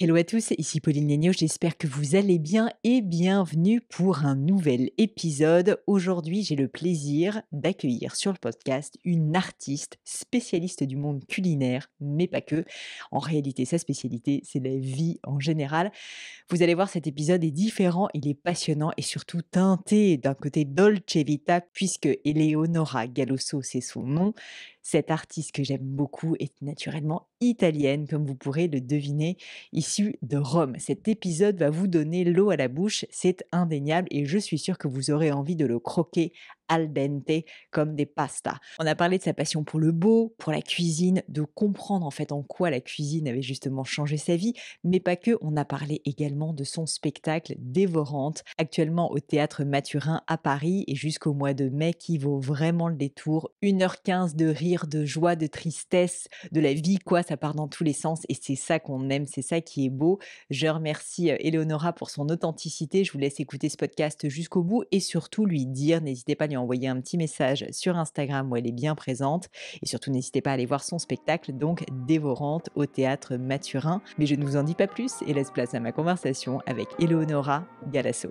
Hello à tous, ici Pauline Lénio, j'espère que vous allez bien et bienvenue pour un nouvel épisode. Aujourd'hui, j'ai le plaisir d'accueillir sur le podcast une artiste spécialiste du monde culinaire, mais pas que. En réalité, sa spécialité, c'est la vie en général. Vous allez voir, cet épisode est différent, il est passionnant et surtout teinté d'un côté Dolce Vita, puisque Eleonora Galosso, c'est son nom, cette artiste que j'aime beaucoup est naturellement italienne, comme vous pourrez le deviner, issue de Rome. Cet épisode va vous donner l'eau à la bouche, c'est indéniable et je suis sûre que vous aurez envie de le croquer al dente comme des pastas. On a parlé de sa passion pour le beau, pour la cuisine, de comprendre en fait en quoi la cuisine avait justement changé sa vie, mais pas que, on a parlé également de son spectacle Dévorante, actuellement au théâtre Mathurin à Paris et jusqu'au mois de mai qui vaut vraiment le détour. 1h15 de rire, de joie, de tristesse, de la vie quoi, ça part dans tous les sens et c'est ça qu'on aime, c'est ça qui est beau. Je remercie euh, Eleonora pour son authenticité, je vous laisse écouter ce podcast jusqu'au bout et surtout lui dire, n'hésitez pas à lui envoyer un petit message sur Instagram où elle est bien présente. Et surtout, n'hésitez pas à aller voir son spectacle, donc Dévorante au théâtre Maturin. Mais je ne vous en dis pas plus et laisse place à ma conversation avec Eleonora Galasso.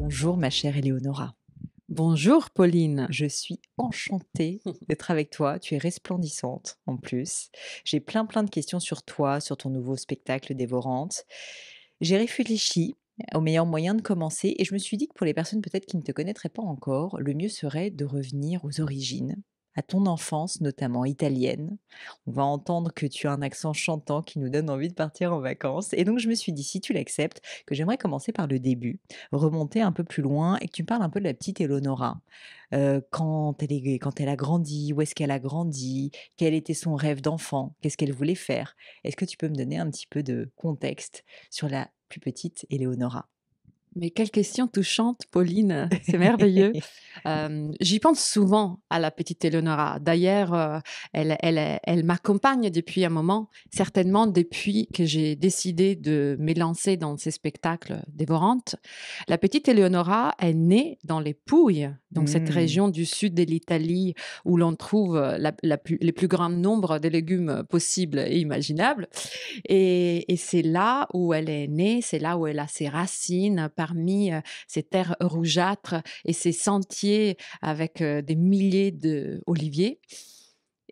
Bonjour ma chère Eleonora. Bonjour Pauline, je suis enchantée d'être avec toi. Tu es resplendissante en plus. J'ai plein plein de questions sur toi, sur ton nouveau spectacle Dévorante. J'ai réfléchi au meilleur moyen de commencer et je me suis dit que pour les personnes peut-être qui ne te connaîtraient pas encore, le mieux serait de revenir aux origines à ton enfance, notamment italienne. On va entendre que tu as un accent chantant qui nous donne envie de partir en vacances. Et donc je me suis dit, si tu l'acceptes, que j'aimerais commencer par le début, remonter un peu plus loin et que tu me parles un peu de la petite Eleonora. Euh, quand, elle est, quand elle a grandi, où est-ce qu'elle a grandi, quel était son rêve d'enfant, qu'est-ce qu'elle voulait faire. Est-ce que tu peux me donner un petit peu de contexte sur la plus petite Eleonora mais quelle question touchante, Pauline, c'est merveilleux. J'y pense souvent à la petite Eleonora. D'ailleurs, euh, elle, elle, m'accompagne depuis un moment, certainement depuis que j'ai décidé de m'élancer dans ces spectacles dévorantes. La petite Eleonora est née dans les Pouilles, donc cette mmh. région du sud de l'Italie où l'on trouve la, les plus grands nombres de légumes possibles et imaginables. Et, c'est là où elle est née, c'est là où elle a ses racines parmi ces terres rougeâtres et ces sentiers avec des milliers d'oliviers.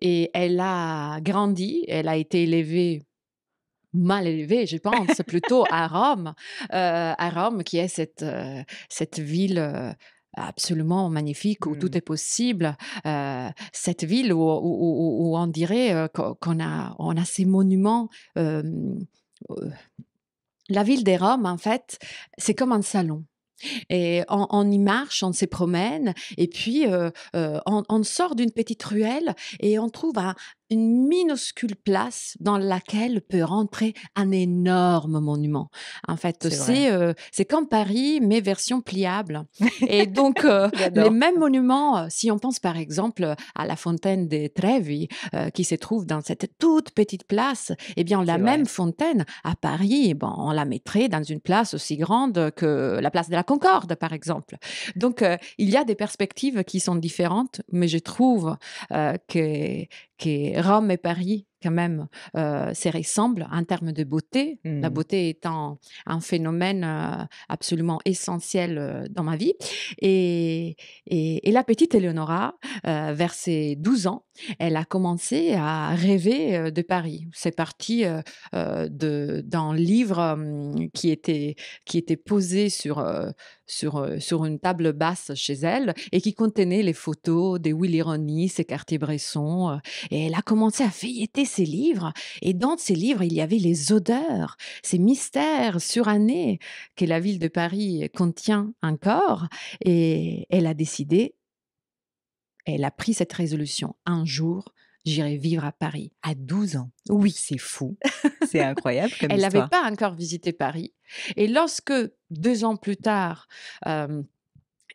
Et elle a grandi, elle a été élevée mal élevée, je pense, plutôt à Rome, à Rome qui est cette, cette ville absolument magnifique où tout mmh. est possible, cette ville où, on dirait qu'on a, on a ces monuments la ville des Roms, en fait, c'est comme un salon. Et on, y marche, on se promène, et puis euh, euh, on, sort d'une petite ruelle et on trouve un, une minuscule place dans laquelle peut rentrer un énorme monument. En fait, c'est euh, comme Paris, mais version pliable. Et donc, euh, les mêmes monuments, euh, si on pense par exemple à la fontaine des Trevi, qui se trouve dans cette toute petite place, eh bien, la même fontaine à Paris, eh bon, on la mettrait dans une place aussi grande que la place de la Concorde, par exemple. Donc, il y a des perspectives qui sont différentes, mais je trouve que que Rome et Paris quand même euh, se ressemblent en termes de beauté. La mmh. beauté étant un phénomène absolument essentiel dans ma vie. Et, et, la petite Eleonora, vers ses 12 ans, elle a commencé à rêver de Paris. C'est parti d'un livre mmh, qui était, qui était posé sur, sur, sur une table basse chez elle et qui contenait les photos des Willy Ronis et Cartier-Bresson. Et elle a commencé à feuilleter ses livres. Et dans ces livres, il y avait les odeurs, ces mystères surannés que la ville de Paris contient encore. Et elle a décidé, elle a pris cette résolution. Un jour, j'irai vivre à Paris. À 12 ans. Oui. C'est fou. C'est incroyable comme Elle n'avait pas encore visité Paris. Et lorsque, deux ans plus tard, euh,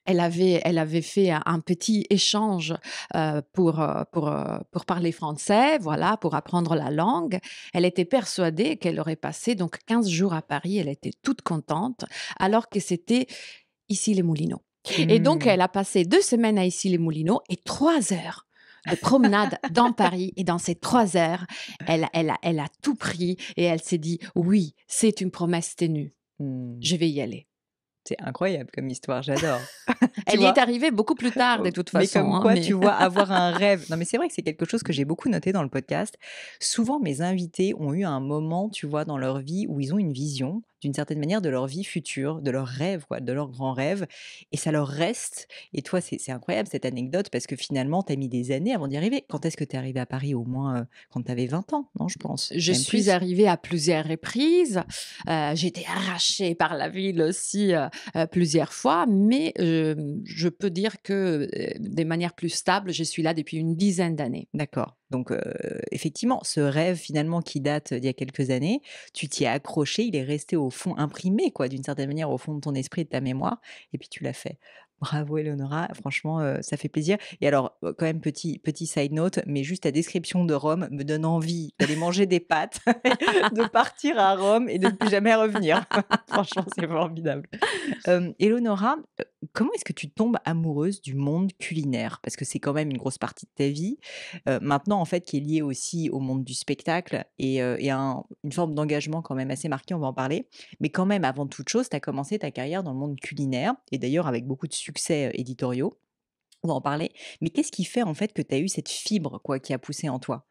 elle avait, elle avait fait un, petit échange euh, pour, euh, euh, pour, parler français, voilà, pour apprendre la langue. Elle était persuadée qu'elle aurait passé donc 15 jours à Paris. Elle était toute contente, alors que c'était ici les Moulineaux. Et donc, mmh. elle a passé deux semaines à ici les Moulineaux et trois heures de promenade dans Paris. Et dans ces trois heures, elle, elle, elle a tout pris et elle s'est dit, oui, c'est une promesse ténue. Mmh. Je vais y aller. C'est incroyable comme histoire, j'adore. Elle est arrivée beaucoup plus tard de oh, toute façon. Hein, mais comme quoi, tu vois, avoir un rêve. Non, mais c'est vrai que c'est quelque chose que j'ai beaucoup noté dans le podcast. Souvent, mes invités ont eu un moment, tu vois, dans leur vie où ils ont une vision, d'une certaine manière de leur vie future, de leurs rêves, de leurs grands rêves. Et ça leur reste. Et toi, c'est incroyable cette anecdote parce que finalement, tu as mis des années avant d'y arriver. Quand est-ce que tu es arrivée à Paris Au moins quand tu avais 20 ans, non, je pense. Je suis arrivée à plusieurs reprises. J'ai été arrachée par la ville aussi plusieurs fois, mais je peux dire que de manière plus stable, je suis là depuis une dizaine d'années. D'accord. Donc, effectivement, ce rêve finalement qui date d'il y a quelques années, tu t'y es accroché, il est resté au fond imprimé, quoi, d'une certaine manière, au fond de ton esprit et de ta mémoire, et puis tu l'as fait. Bravo Eleonora, franchement, ça fait plaisir. Et alors, quand même, petit, petit side note, mais juste ta description de Rome me donne envie d'aller manger des pâtes, de partir à Rome et de ne plus jamais revenir. franchement, c'est formidable. Eleonora, comment est-ce que tu tombes amoureuse du monde culinaire Parce que c'est quand même une grosse partie de ta vie. maintenant, en fait, qui est liée aussi au monde du spectacle et, une forme d'engagement quand même assez marquée, on va en parler. Mais quand même, avant toute chose, tu as commencé ta carrière dans le monde culinaire et d'ailleurs avec beaucoup de succès éditoriaux. On va en parler. Mais qu'est-ce qui fait en fait que tu as eu cette fibre quoi, qui a poussé en toi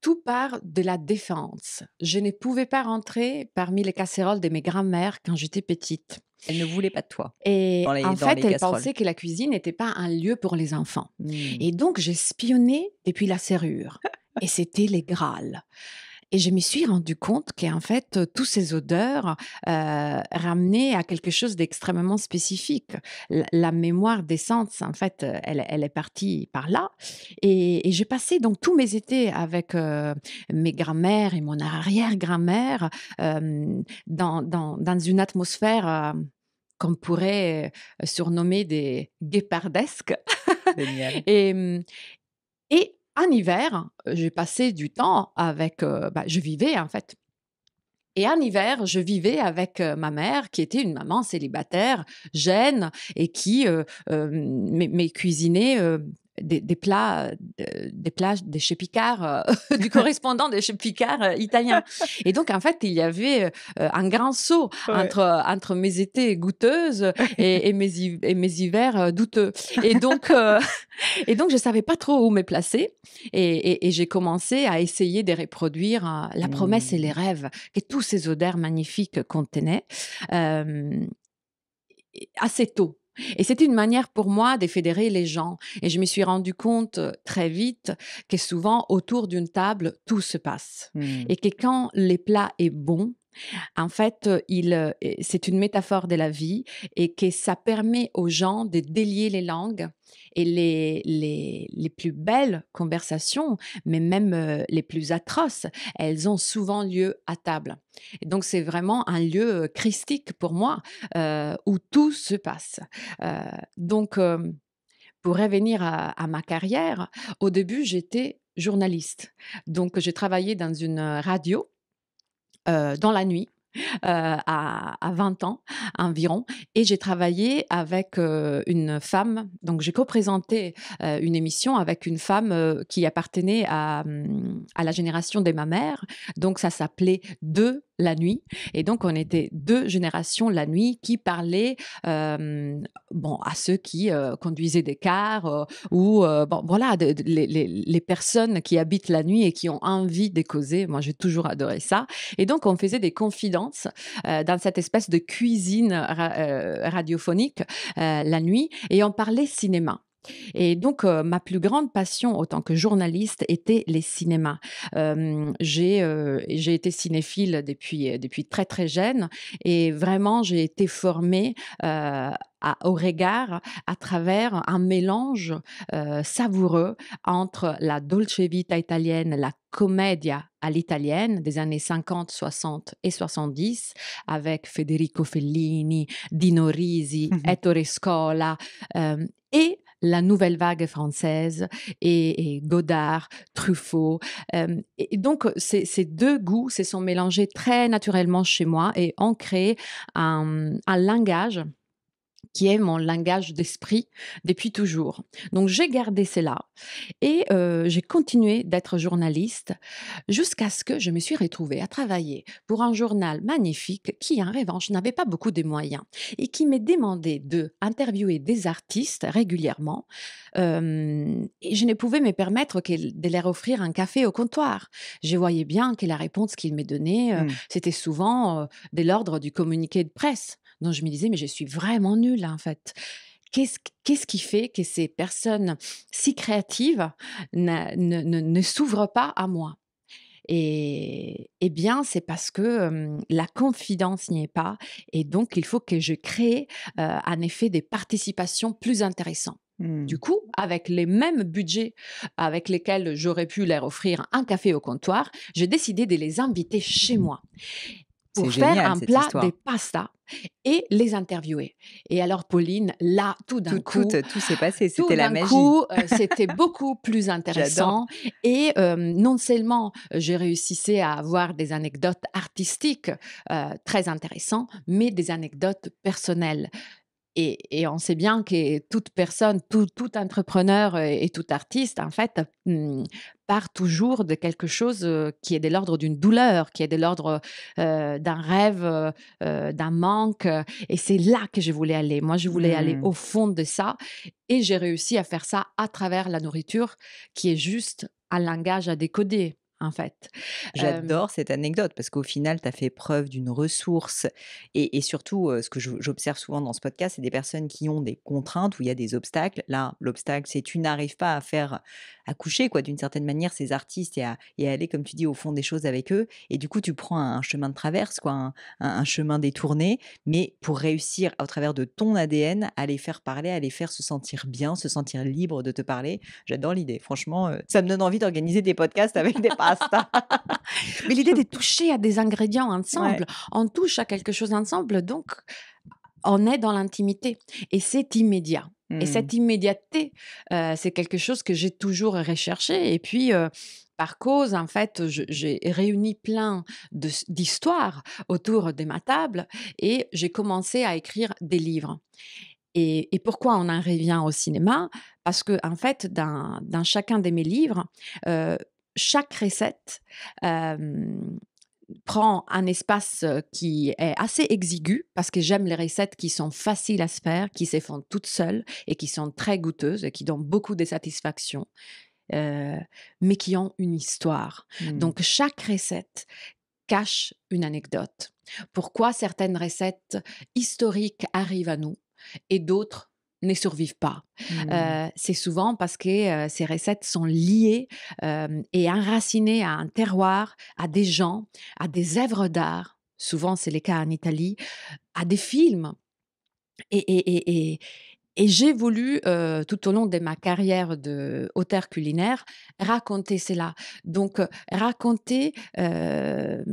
tout part de la défense. Je ne pouvais pas rentrer parmi les casseroles de mes grands-mères quand j'étais petite. Elle ne voulait pas de toi. Et en fait, elle pensaient pensait que la cuisine n'était pas un lieu pour les enfants. Hmm. Et donc, j'espionnais depuis la serrure. et c'était les Graals. Et je me suis rendu compte qu'en fait, toutes ces odeurs ramenaient à quelque chose d'extrêmement spécifique. La, mémoire des sens, en fait, elle, est partie par là. Et, j'ai passé donc tous mes étés avec mes grands-mères et mon arrière-grand-mère dans, dans, une atmosphère qu'on pourrait surnommer des guépardesques. et, en hiver, euh, j'ai passé du temps avec, euh, bah, je vivais en fait. Et en hiver, je vivais avec euh, ma mère, qui était une maman célibataire, jeune, et qui euh, cuisiner. cuisinait des, plats, des plages des chez euh, du correspondant des chez Picard euh, italien. Et donc, en fait, il y avait euh, un grand saut entre, mes étés goûteuses et, mes, hivers douteux. Et donc, et donc, je savais pas trop où me placer. Et, j'ai commencé à essayer de reproduire la promesse et les mmh. rêves que tous ces odeurs magnifiques contenaient. assez tôt. Et c'était une manière pour moi de fédérer les gens. Et je me suis rendu compte euh, très vite que souvent, autour d'une table, tout se passe. Mmh. Et que quand les plats est bon, en fait, euh, euh, c'est une métaphore de la vie et que ça permet aux gens de délier les langues et les, plus belles conversations, mais même euh, les plus atroces, elles ont souvent lieu à table. donc c'est vraiment un lieu christique pour moi où tout se passe. donc pour revenir à ma carrière, au début j'étais journaliste. Donc j'ai travaillé dans une radio euh, dans la nuit. Euh, à, 20 ans environ et j'ai travaillé avec euh, une femme donc j'ai co-présenté une émission avec une femme qui appartenait à, hum, à, la génération des mamères donc ça s'appelait deux la nuit. Et donc, on était deux générations la nuit qui parlaient euh, bon, à ceux qui euh, conduisaient des cars euh, ou, bon, voilà, les, les, personnes qui habitent la nuit et qui ont envie de causer. Moi, j'ai toujours adoré ça. Et donc, on faisait des confidences dans cette espèce de cuisine radiophonique la nuit et on parlait cinéma. Et donc, euh, ma plus grande passion en tant que journaliste était les cinémas. Euh, j'ai, euh, j'ai été cinéphile depuis, depuis très très jeune et vraiment, j'ai été formée à, au regard à travers un mélange savoureux entre la dolce vita italienne, la commedia à l'italienne des années 50, 60 et 70 avec Federico Fellini, Dino Risi, mmh Ettore Scola et la nouvelle vague française et, Godard, Truffaut. Euh, et donc, euh, ces, deux goûts se sont mélangés très naturellement chez moi et ont créé euh, un langage qui est mon langage d'esprit depuis toujours. Donc j'ai gardé cela et j'ai continué d'être journaliste jusqu'à ce que je me suis retrouvée à travailler pour un journal magnifique qui en revanche n'avait pas beaucoup de moyens et qui m'est demandé de interviewer des artistes régulièrement je ne pouvais me permettre que de leur offrir un café au comptoir. Je voyais bien que la réponse qu'ils me donnée, mmh. c'était souvent de l'ordre du communiqué de presse dont je me disais, mais je suis vraiment nulle en fait. Qu'est-ce, quest qui fait que ces personnes si créatives ne, s'ouvrent pas à moi et, eh bien, c'est parce que la confidence n'y est pas. Et donc, il faut que je crée en effet des participations plus intéressantes. Du mmh. coup, avec les mêmes budgets avec lesquels j'aurais pu leur offrir un café au comptoir, j'ai décidé de les inviter chez mmh moi pour faire un plat des de pasta et les interviewer. Et alors Pauline, là, tout d'un coup, tout, s'est passé, c'était la magie. Euh, c'était beaucoup plus intéressant. Et euh, non seulement euh, j'ai réussissais à avoir des anecdotes artistiques très intéressantes, mais des anecdotes personnelles. Et, on sait bien que toute personne, tout, entrepreneur et, tout artiste, en fait, hmm, part toujours de quelque chose euh, qui est de l'ordre d'une douleur, qui est de l'ordre euh, d'un rêve, euh, d'un manque. Et c'est là que je voulais aller. Moi, je voulais aller mmh. au fond de ça. Et j'ai réussi à faire ça à travers la nourriture, qui est juste un langage à décoder en fait. J'adore cette anecdote parce qu'au final, tu as fait preuve d'une ressource et, surtout, ce que j'observe souvent dans ce podcast, c'est des personnes qui ont des contraintes où il y a des obstacles. Là, l'obstacle, c'est tu n'arrives pas à faire accoucher, quoi, d'une certaine manière, ces artistes et à, aller, comme tu dis, au fond des choses avec eux. Et du coup, tu prends un chemin de traverse, quoi, un, chemin détourné, mais pour réussir au travers de ton ADN à les faire parler, à les faire se sentir bien, se sentir libre de te parler. J'adore l'idée. Franchement, ça me donne envie d'organiser des podcasts avec des Mais l'idée de toucher à des ingrédients ensemble, on touche à quelque chose ensemble, donc on est dans l'intimité et c'est immédiat. Et hmm. cette immédiateté, euh, c'est quelque chose que j'ai toujours recherché. Et puis, euh, par cause, en fait, j'ai réuni plein d'histoires autour de ma table et j'ai commencé à écrire des livres. Et, pourquoi on en revient au cinéma Parce que, en fait, dans, chacun de mes livres, euh, chaque recette prend un espace qui est assez exigu parce que j'aime les recettes qui sont faciles à se faire, qui s'effondrent toutes seules et qui sont très goûteuses et qui donnent beaucoup de satisfaction. mais qui ont une histoire. Mmh. Donc chaque recette cache une anecdote. Pourquoi certaines recettes historiques arrivent à nous et d'autres ne survivent pas. Mmh. Euh, c'est souvent parce que euh, ces recettes sont liées euh, et enracinées à un terroir, à des gens, à des œuvres d'art. Souvent, c'est le cas en Italie, à des films. Et, j'ai voulu, tout au long de ma carrière d'auteur culinaire, raconter cela. Donc, raconter les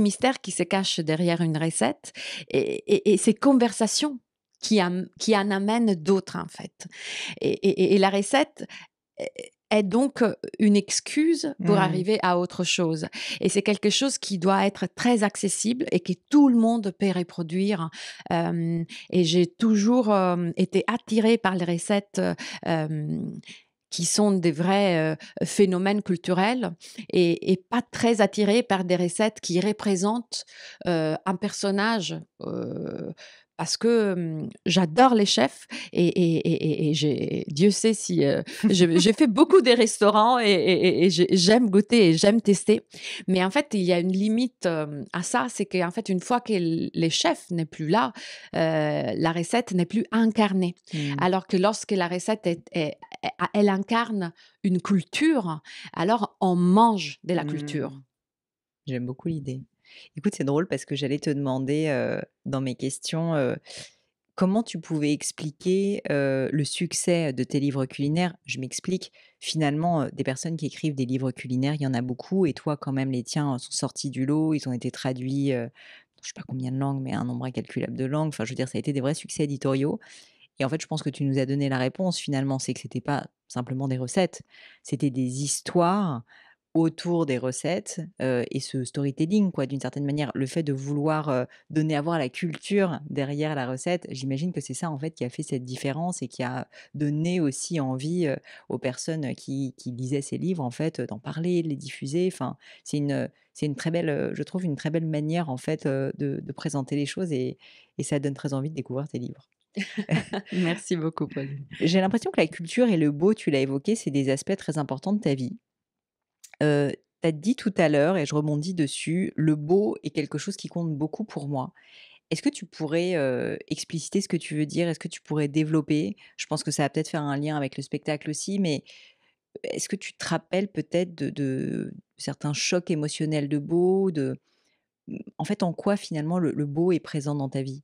mystères qui se cachent derrière une recette et ces conversations qui, en amène d'autres, en fait. Et, la recette, e, e, est donc euh, une excuse pour mmh. arriver à autre chose. Et c'est quelque chose qui doit être très accessible et que tout le monde peut reproduire. et j'ai toujours été attirée par les recettes. qui sont des vrais euh, phénomènes culturels et, pas très attirée par des recettes qui représentent euh, un personnage euh, parce que j'adore les chefs et, Dieu sait si euh, j'ai fait beaucoup des restaurants et, j'aime goûter et j'aime tester. Mais en fait, il y a une limite à ça, c'est qu'en fait, une fois que les chefs n'est plus là, euh, la recette n'est plus incarnée. Mmh. Alors que lorsque la recette elle incarne une culture, alors on mange de la culture. Mmh. J'aime beaucoup l'idée. Écoute, c'est drôle parce que j'allais te demander dans mes questions comment tu pouvais expliquer le succès de tes livres culinaires. Je m'explique, finalement, des personnes qui écrivent des livres culinaires, il y en a beaucoup, et toi, quand même, les tiens sont sortis du lot, ils ont été traduits, je ne sais pas combien de langues, mais un nombre incalculable de langues. Enfin, je veux dire, ça a été des vrais succès éditoriaux. Et en fait, je pense que tu nous as donné la réponse finalement, c'est que n'était pas simplement des recettes, c'était des histoires autour des recettes et ce storytelling, quoi, d'une certaine manière, le fait de vouloir donner à voir la culture derrière la recette, j'imagine que c'est ça en fait qui a fait cette différence et qui a donné aussi envie aux personnes qui, qui, lisaient ces livres en fait d'en parler, de les diffuser. Enfin, c'est une, c'est une très belle, je trouve, une très belle manière en fait de, présenter les choses et, et ça donne très envie de découvrir tes livres. Merci beaucoup, Pauline. J'ai l'impression que la culture et le beau, tu l'as évoqué, c'est des aspects très importants de ta vie tu as dit tout à l'heure, et je rebondis dessus, le beau est quelque chose qui compte beaucoup pour moi. Est-ce que tu pourrais expliciter ce que tu veux dire Est-ce que tu pourrais développer Je pense que ça va peut-être faire un lien avec le spectacle aussi, mais est-ce que tu te rappelles peut-être de, certains chocs émotionnels de beau de... Mmh, en fait, en quoi finalement le beau est présent dans ta vie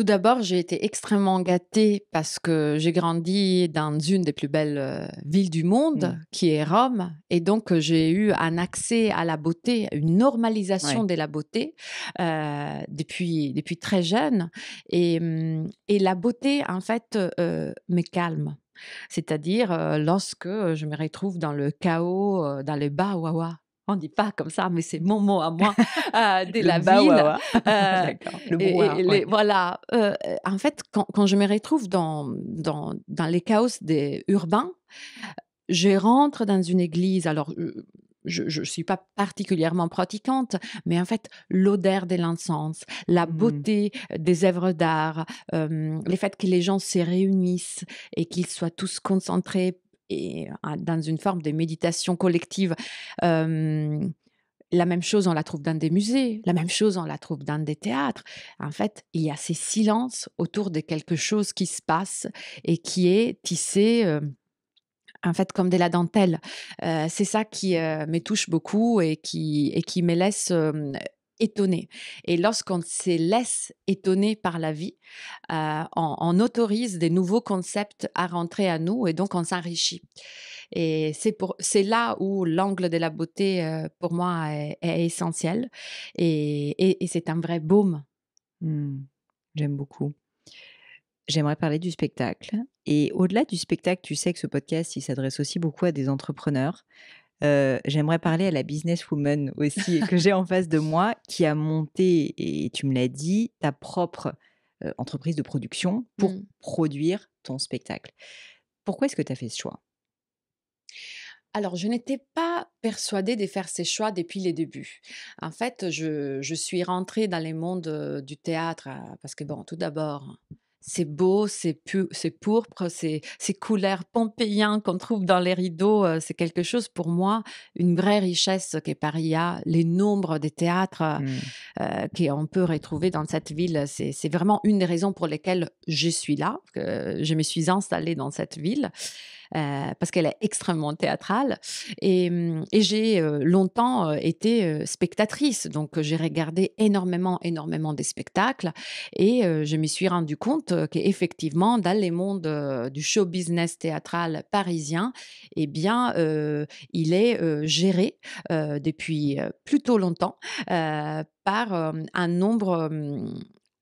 tout d'abord, j'ai été extrêmement gâtée parce que j'ai grandi dans une des plus belles euh, villes du monde, mmh. qui est Rome. Et donc, euh, j'ai eu un accès à la beauté, une normalisation de la beauté euh, depuis, depuis très jeune. Et, mmh, la beauté, en fait, me calme. C'est-à-dire lorsque je me retrouve dans le chaos, dans le bas wawa on dit pas comme ça, mais c'est mon mot à moi, euh, de la ville. Voilà. en fait, quand, je me retrouve dans, dans, les chaos des urbains, je rentre dans une église. Alors, je ne suis pas particulièrement pratiquante, mais en fait, l'odeur de l'encens, la mmh. beauté des œuvres d'art, les euh, le fait que les gens se réunissent et qu'ils soient tous concentrés et euh, dans une forme de méditation collective. la même chose, on la trouve dans des musées, la même chose, on la trouve dans des théâtres. En fait, il y a ces silences autour de quelque chose qui se passe et qui est tissé. en fait, comme de la dentelle. c'est ça qui me touche beaucoup et qui, et qui me laisse étonné. Et lorsqu'on se laisse étonner par la vie, euh, on, autorise des nouveaux concepts à rentrer à nous et donc on s'enrichit. Et c'est, c'est là où l'angle de la beauté, euh, pour moi, est, essentiel. Et, c'est un vrai baume. Mmh. j'aime beaucoup. J'aimerais parler du spectacle. Et au-delà du spectacle, tu sais que ce podcast, il s'adresse aussi beaucoup à des entrepreneurs. Euh, j'aimerais parler à la businesswoman aussi que j'ai en face de moi qui a monté, et tu me l'as dit, ta propre euh, entreprise de production pour mmh. produire ton spectacle. Pourquoi est-ce que tu as fait ce choix alors, je n'étais pas persuadée de faire ces choix depuis les débuts. En fait, je, je suis rentrée dans les mondes euh, du théâtre parce que, bon, tout d'abord, c'est beau, c'est c'est pourpre, c'est ces couleurs pompéiens qu'on trouve dans les rideaux, c'est quelque chose pour moi une vraie richesse qu'est Paris a, les nombres des théâtres mmh. euh, qu'on peut retrouver dans cette ville, c'est, c'est vraiment une des raisons pour lesquelles je suis là, que je me suis installée dans cette ville. Euh, parce qu'elle est extrêmement théâtrale. Et, mm, j'ai euh, longtemps euh, été spectatrice, donc j'ai regardé énormément, énormément des spectacles et je me suis rendu compte qu'effectivement, dans les mondes du show business théâtral parisien, eh bien, il est géré depuis plutôt longtemps par un nombre mm,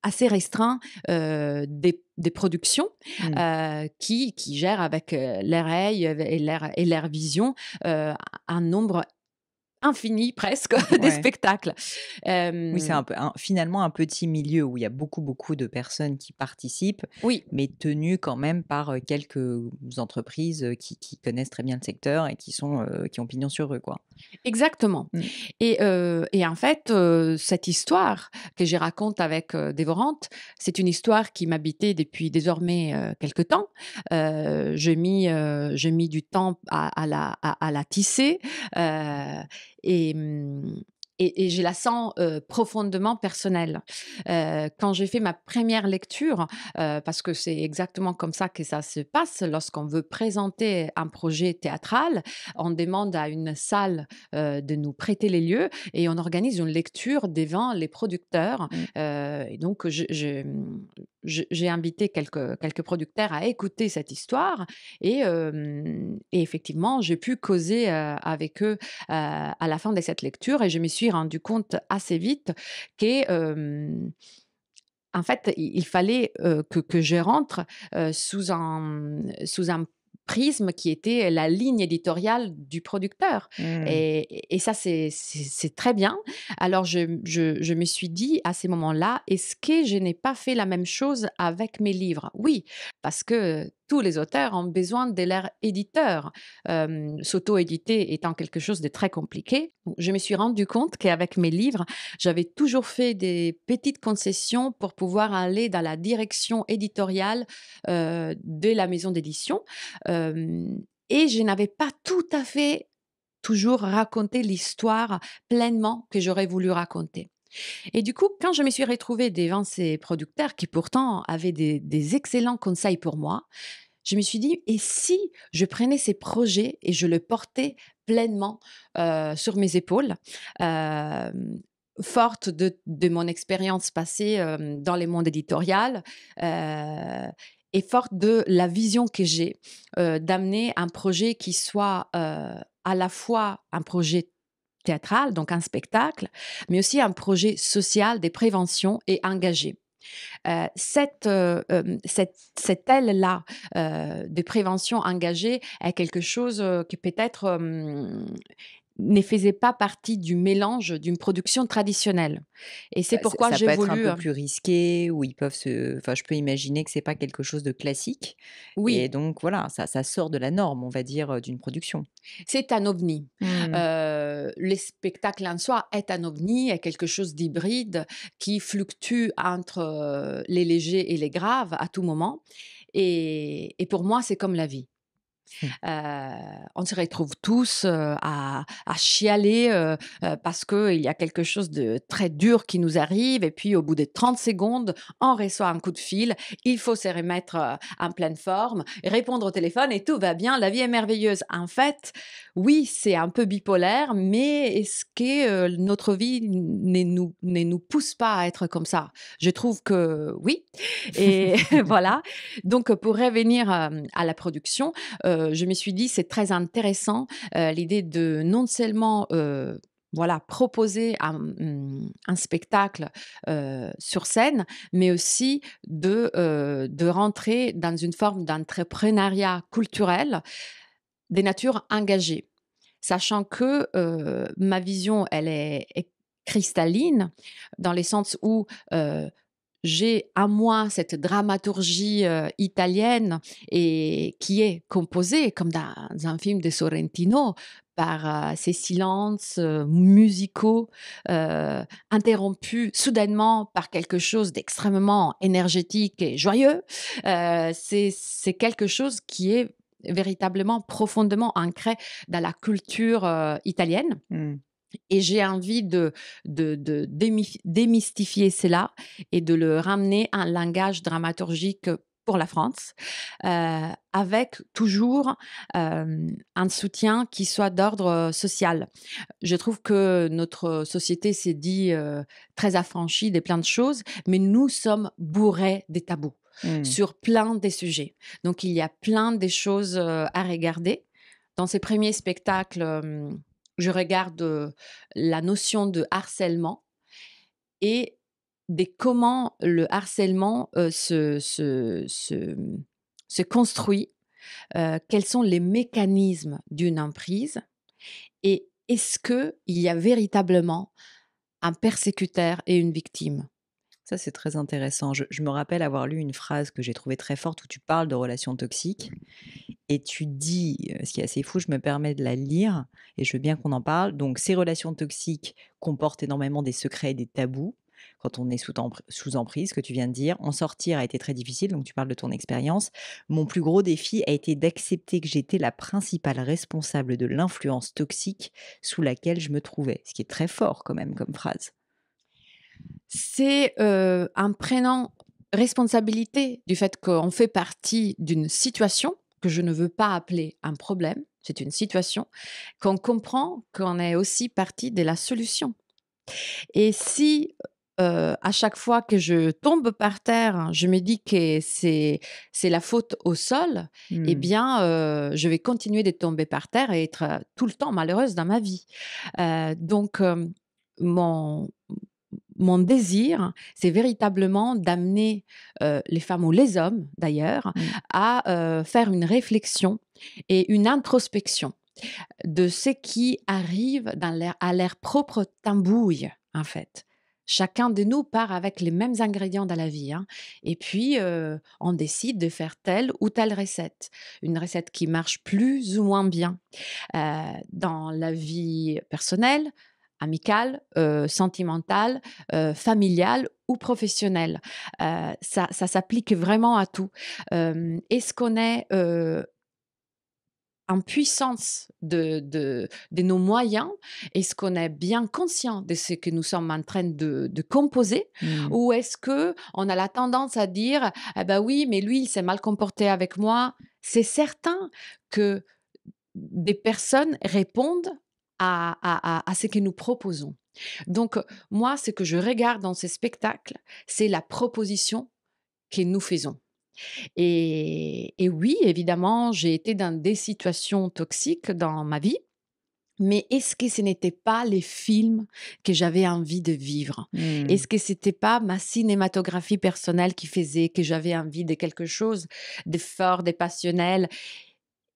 assez restreint des, productions mmh. qui, qui gèrent avec l'oreille et l'air vision un nombre infini presque des spectacles. Oui, c'est euh, un peu finalement un petit milieu où il y a beaucoup beaucoup de personnes qui participent, oui. mais tenues quand même par euh, quelques entreprises euh, qui, connaissent très bien le secteur et qui sont qui ont pignon sur eux. quoi. Exactement. Mm. Et, en fait, cette histoire que j'ai raconte avec Dévorante, c'est une histoire qui m'habitait depuis désormais quelque temps. j'ai mis mis du temps à, la à la tisser. Mmh, et, et, je la sens profondément personnelle. quand j'ai fait ma première lecture, parce que c'est exactement comme ça que ça se passe, lorsqu'on veut présenter un projet théâtral, on demande à une salle de nous prêter les lieux et on organise une lecture devant les producteurs. Mmh. et donc, je mmh, j'ai invité quelques, quelques producteurs à écouter cette histoire et, effectivement, j'ai pu causer avec eux à la fin de cette lecture et je me suis rendu compte assez vite que en fait, il fallait que, que, je rentre sous, un, sous un prisme qui était la ligne éditoriale du producteur. Mmh. Et, ça, c'est très bien. Alors, je, je, me suis dit à ces moments-là, est-ce que je n'ai pas fait la même chose avec mes livres Oui, parce que tous les auteurs ont besoin de leur éditeur. S'auto-éditer étant quelque chose de très compliqué, je me suis rendu compte qu'avec mes livres, j'avais toujours fait des petites concessions pour pouvoir aller dans la direction éditoriale de la maison d'édition. et je n'avais pas tout à fait toujours raconté l'histoire pleinement que j'aurais voulu raconter. Et du coup, quand je me suis retrouvée devant ces producteurs qui pourtant avaient des, excellents conseils pour moi, je me suis dit, et si je prenais ces projets et je le portais pleinement euh, sur mes épaules euh, forte de, mon expérience passée euh, dans les mondes éditorial et forte de la vision que j'ai d'amener un projet qui soit à la fois un projet théâtral, donc un spectacle, mais aussi un projet social des préventions et engagé. Euh, euh, euh, cette, aile-là euh, de prévention engagée est quelque chose qui peut être ne faisait pas partie du mélange d'une production traditionnelle. Et c'est bah, pourquoi j'ai voulu. Ça peut être un peu euh plus risqué, où ils peuvent se. Enfin, je peux imaginer que c'est pas quelque chose de classique. Oui. Et donc voilà, ça, ça sort de la norme, on va dire, euh, d'une production. C'est un ovni. Mmh. Euh, le spectacle en soi est un ovni, est quelque chose d'hybride qui fluctue entre les légers et les graves à tout moment. et pour moi, c'est comme la vie. Mmh. Euh, on se retrouve tous euh, à, chialer euh, parce qu'il y a quelque chose de très dur qui nous arrive et puis au bout de 30 secondes, on reçoit un coup de fil, il faut se remettre en pleine forme, répondre au téléphone et tout va bien, la vie est merveilleuse. En fait, oui, c'est un peu bipolaire, mais est-ce que notre vie ne nous, ne nous pousse pas à être comme ça Je trouve que oui. Et voilà. Donc pour revenir à la production, euh, je me suis dit c'est très intéressant euh, l'idée de non seulement euh, voilà, proposer un, mmh, spectacle sur scène, mais aussi de, de rentrer dans une forme d'entrepreneuriat culturel des natures engagées. Sachant que ma vision, elle est, cristalline, dans les sens où j'ai à moi cette dramaturgie euh, italienne et qui est composée comme dans un film de Sorrentino par euh, ces silences euh, musicaux interrompus soudainement par quelque chose d'extrêmement énergétique et joyeux. C'est quelque chose qui est véritablement profondément ancré dans la culture italienne. Mmh. Et j'ai envie de, de, de démystifier cela et de le ramener à un langage dramaturgique pour la France, euh, avec toujours euh, un soutien qui soit d'ordre social. Je trouve que notre société s'est dit euh, très affranchie des plein de choses, mais nous sommes bourrés des tabous mmh. sur plein des sujets. Donc il y a plein des choses à regarder. Dans ces premiers spectacles je regarde la notion de harcèlement et des comment le harcèlement se, construit, quels sont les mécanismes d'une emprise et est-ce qu'il y a véritablement un persécuteur et une victime ça, c'est très intéressant. Je, me rappelle avoir lu une phrase que j'ai trouvée très forte où tu parles de relations toxiques et tu dis, euh, ce qui est assez fou, je me permets de la lire et je veux bien qu'on en parle. Donc, ces relations toxiques comportent énormément des secrets et des tabous quand on est sous, sous emprise, ce que tu viens de dire. En sortir a été très difficile, donc tu parles de ton expérience. Mon plus gros défi a été d'accepter que j'étais la principale responsable de l'influence toxique sous laquelle je me trouvais, ce qui est très fort quand même comme phrase c'est euh, en prenant responsabilité du fait qu'on fait partie d'une situation que je ne veux pas appeler un problème, c'est une situation, qu'on comprend qu'on est aussi partie de la solution. Et si euh, à chaque fois que je tombe par terre, je me dis que c'est c'est la faute au sol, eh hmm. bien, euh, je vais continuer de tomber par terre et être euh, tout le temps malheureuse dans ma vie. donc, mon mon désir, c'est véritablement d'amener les femmes ou les hommes d'ailleurs mmh. à faire une réflexion et une introspection de ce qui arrive dans à leur propre tambouille en fait. Chacun de nous part avec les mêmes ingrédients dans la vie. Hein, et puis, on décide de faire telle ou telle recette. Une recette qui marche plus ou moins bien. dans la vie personnelle, amical, euh, sentimental, sentimentale, euh, familiale ou professionnelle. Euh, ça, s'applique vraiment à tout. Est-ce qu'on est en puissance de, nos moyens Est-ce qu'on est bien conscient de ce que nous sommes en train de, composer mmh. Ou est-ce que on a la tendance à dire eh ben oui, mais lui, il s'est mal comporté avec moi C'est certain que des personnes répondent à, ce que nous proposons. Donc, moi, ce que je regarde dans ces spectacles, c'est la proposition que nous faisons. Et, oui, évidemment, j'ai été dans des situations toxiques dans ma vie. Mais est-ce que ce n'était pas les films que j'avais envie de vivre hmm. Est-ce que c'était pas ma cinématographie personnelle qui faisait que j'avais envie de quelque chose de fort, de passionnel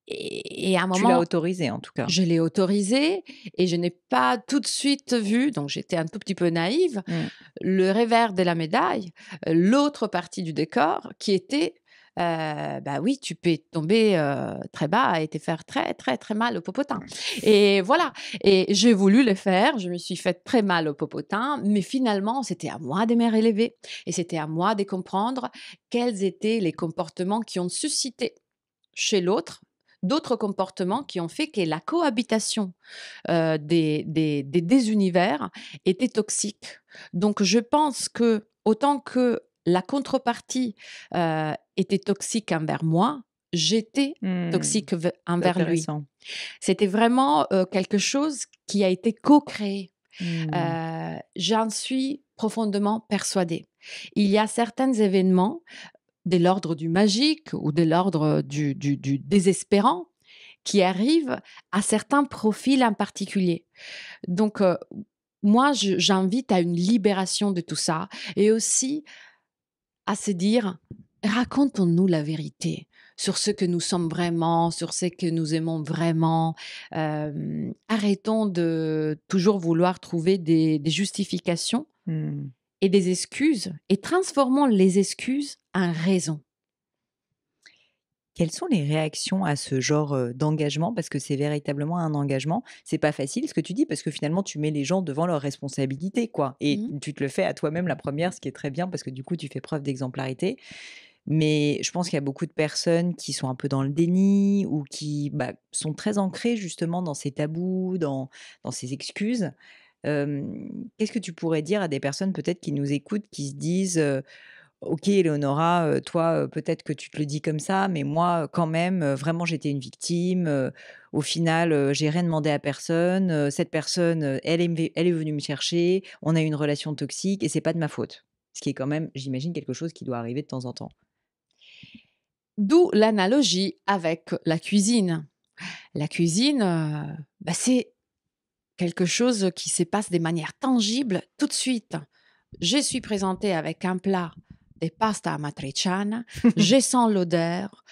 et, à un moment. Tu l'as autorisé en tout cas. Je l'ai autorisé et je n'ai pas tout de suite vu, donc j'étais un tout petit peu naïve, mmh. le revers de la médaille, euh, l'autre partie du décor qui était euh, bah oui, tu peux tomber euh, très bas et te faire très, très, très mal au popotin. Et voilà. Et j'ai voulu le faire. Je me suis faite très mal au popotin. Mais finalement, c'était à moi de me relever. Et c'était à moi de comprendre quels étaient les comportements qui ont suscité chez l'autre d'autres comportements qui ont fait que la cohabitation euh, des, des, univers était toxique. Donc je pense que autant que la contrepartie euh, était toxique envers moi, j'étais mmh. toxique envers lui. C'était vraiment euh, quelque chose qui a été co-créé. Mmh. J'en suis profondément persuadée. Il y a certains événements de l'ordre du magique ou de l'ordre du, désespérant qui arrive à certains profils en particulier. Donc, euh, moi, j'invite à une libération de tout ça et aussi à se dire, racontons-nous la vérité sur ce que nous sommes vraiment, sur ce que nous aimons vraiment. Euh, arrêtons de toujours vouloir trouver des, justifications. Mmh et des excuses et transformons les excuses en raisons. Quelles sont les réactions à ce genre d'engagement Parce que c'est véritablement un engagement. C'est pas facile ce que tu dis parce que finalement tu mets les gens devant leurs responsabilités, quoi. Et mmh tu te le fais à toi-même la première, ce qui est très bien parce que du coup tu fais preuve d'exemplarité. Mais je pense qu'il y a beaucoup de personnes qui sont un peu dans le déni ou qui bah, sont très ancrées justement dans ces tabous, dans, dans ces excuses qu'est-ce que tu pourrais dire à des personnes peut-être qui nous écoutent, qui se disent, «OK Eleonora, toi, peut-être que tu te le dis comme ça, mais moi, quand même, vraiment j'étais une victime, au final, j'ai rien demandé à personne, cette personne, elle est venue me chercher, on a eu une relation toxique et c'est pas de ma faute». Ce qui est quand même, j'imagine, quelque chose qui doit arriver de temps en temps. D'où l'analogie avec la cuisine. La cuisine, bah, c'est quelque chose qui se passe de manière tangible tout de suite. Je suis présentée avec un plat des pasta amatriciana, je sens l'odeur,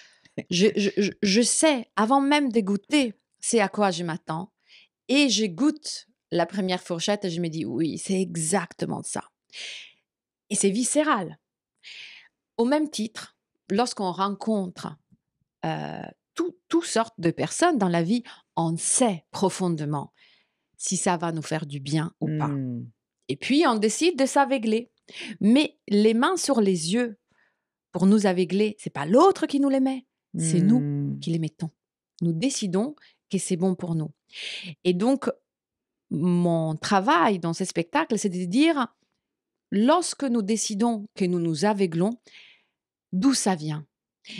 je, sais avant même de goûter c'est à quoi je m'attends et je goûte la première fourchette et je me dis oui, c'est exactement ça. Et c'est viscéral. Au même titre, lorsqu'on rencontre euh, toutes sortes de personnes dans la vie, on sait profondément si ça va nous faire du bien ou pas. Mmh. Et puis, on décide de s'aveugler. Mais les mains sur les yeux, pour nous aveugler, c'est pas l'autre qui nous les met, c'est nous mmh. qui les mettons. Nous décidons que c'est bon pour nous. Et donc, mon travail dans ces spectacles, c'est de dire, lorsque nous décidons que nous nous aveuglons, d'où ça vient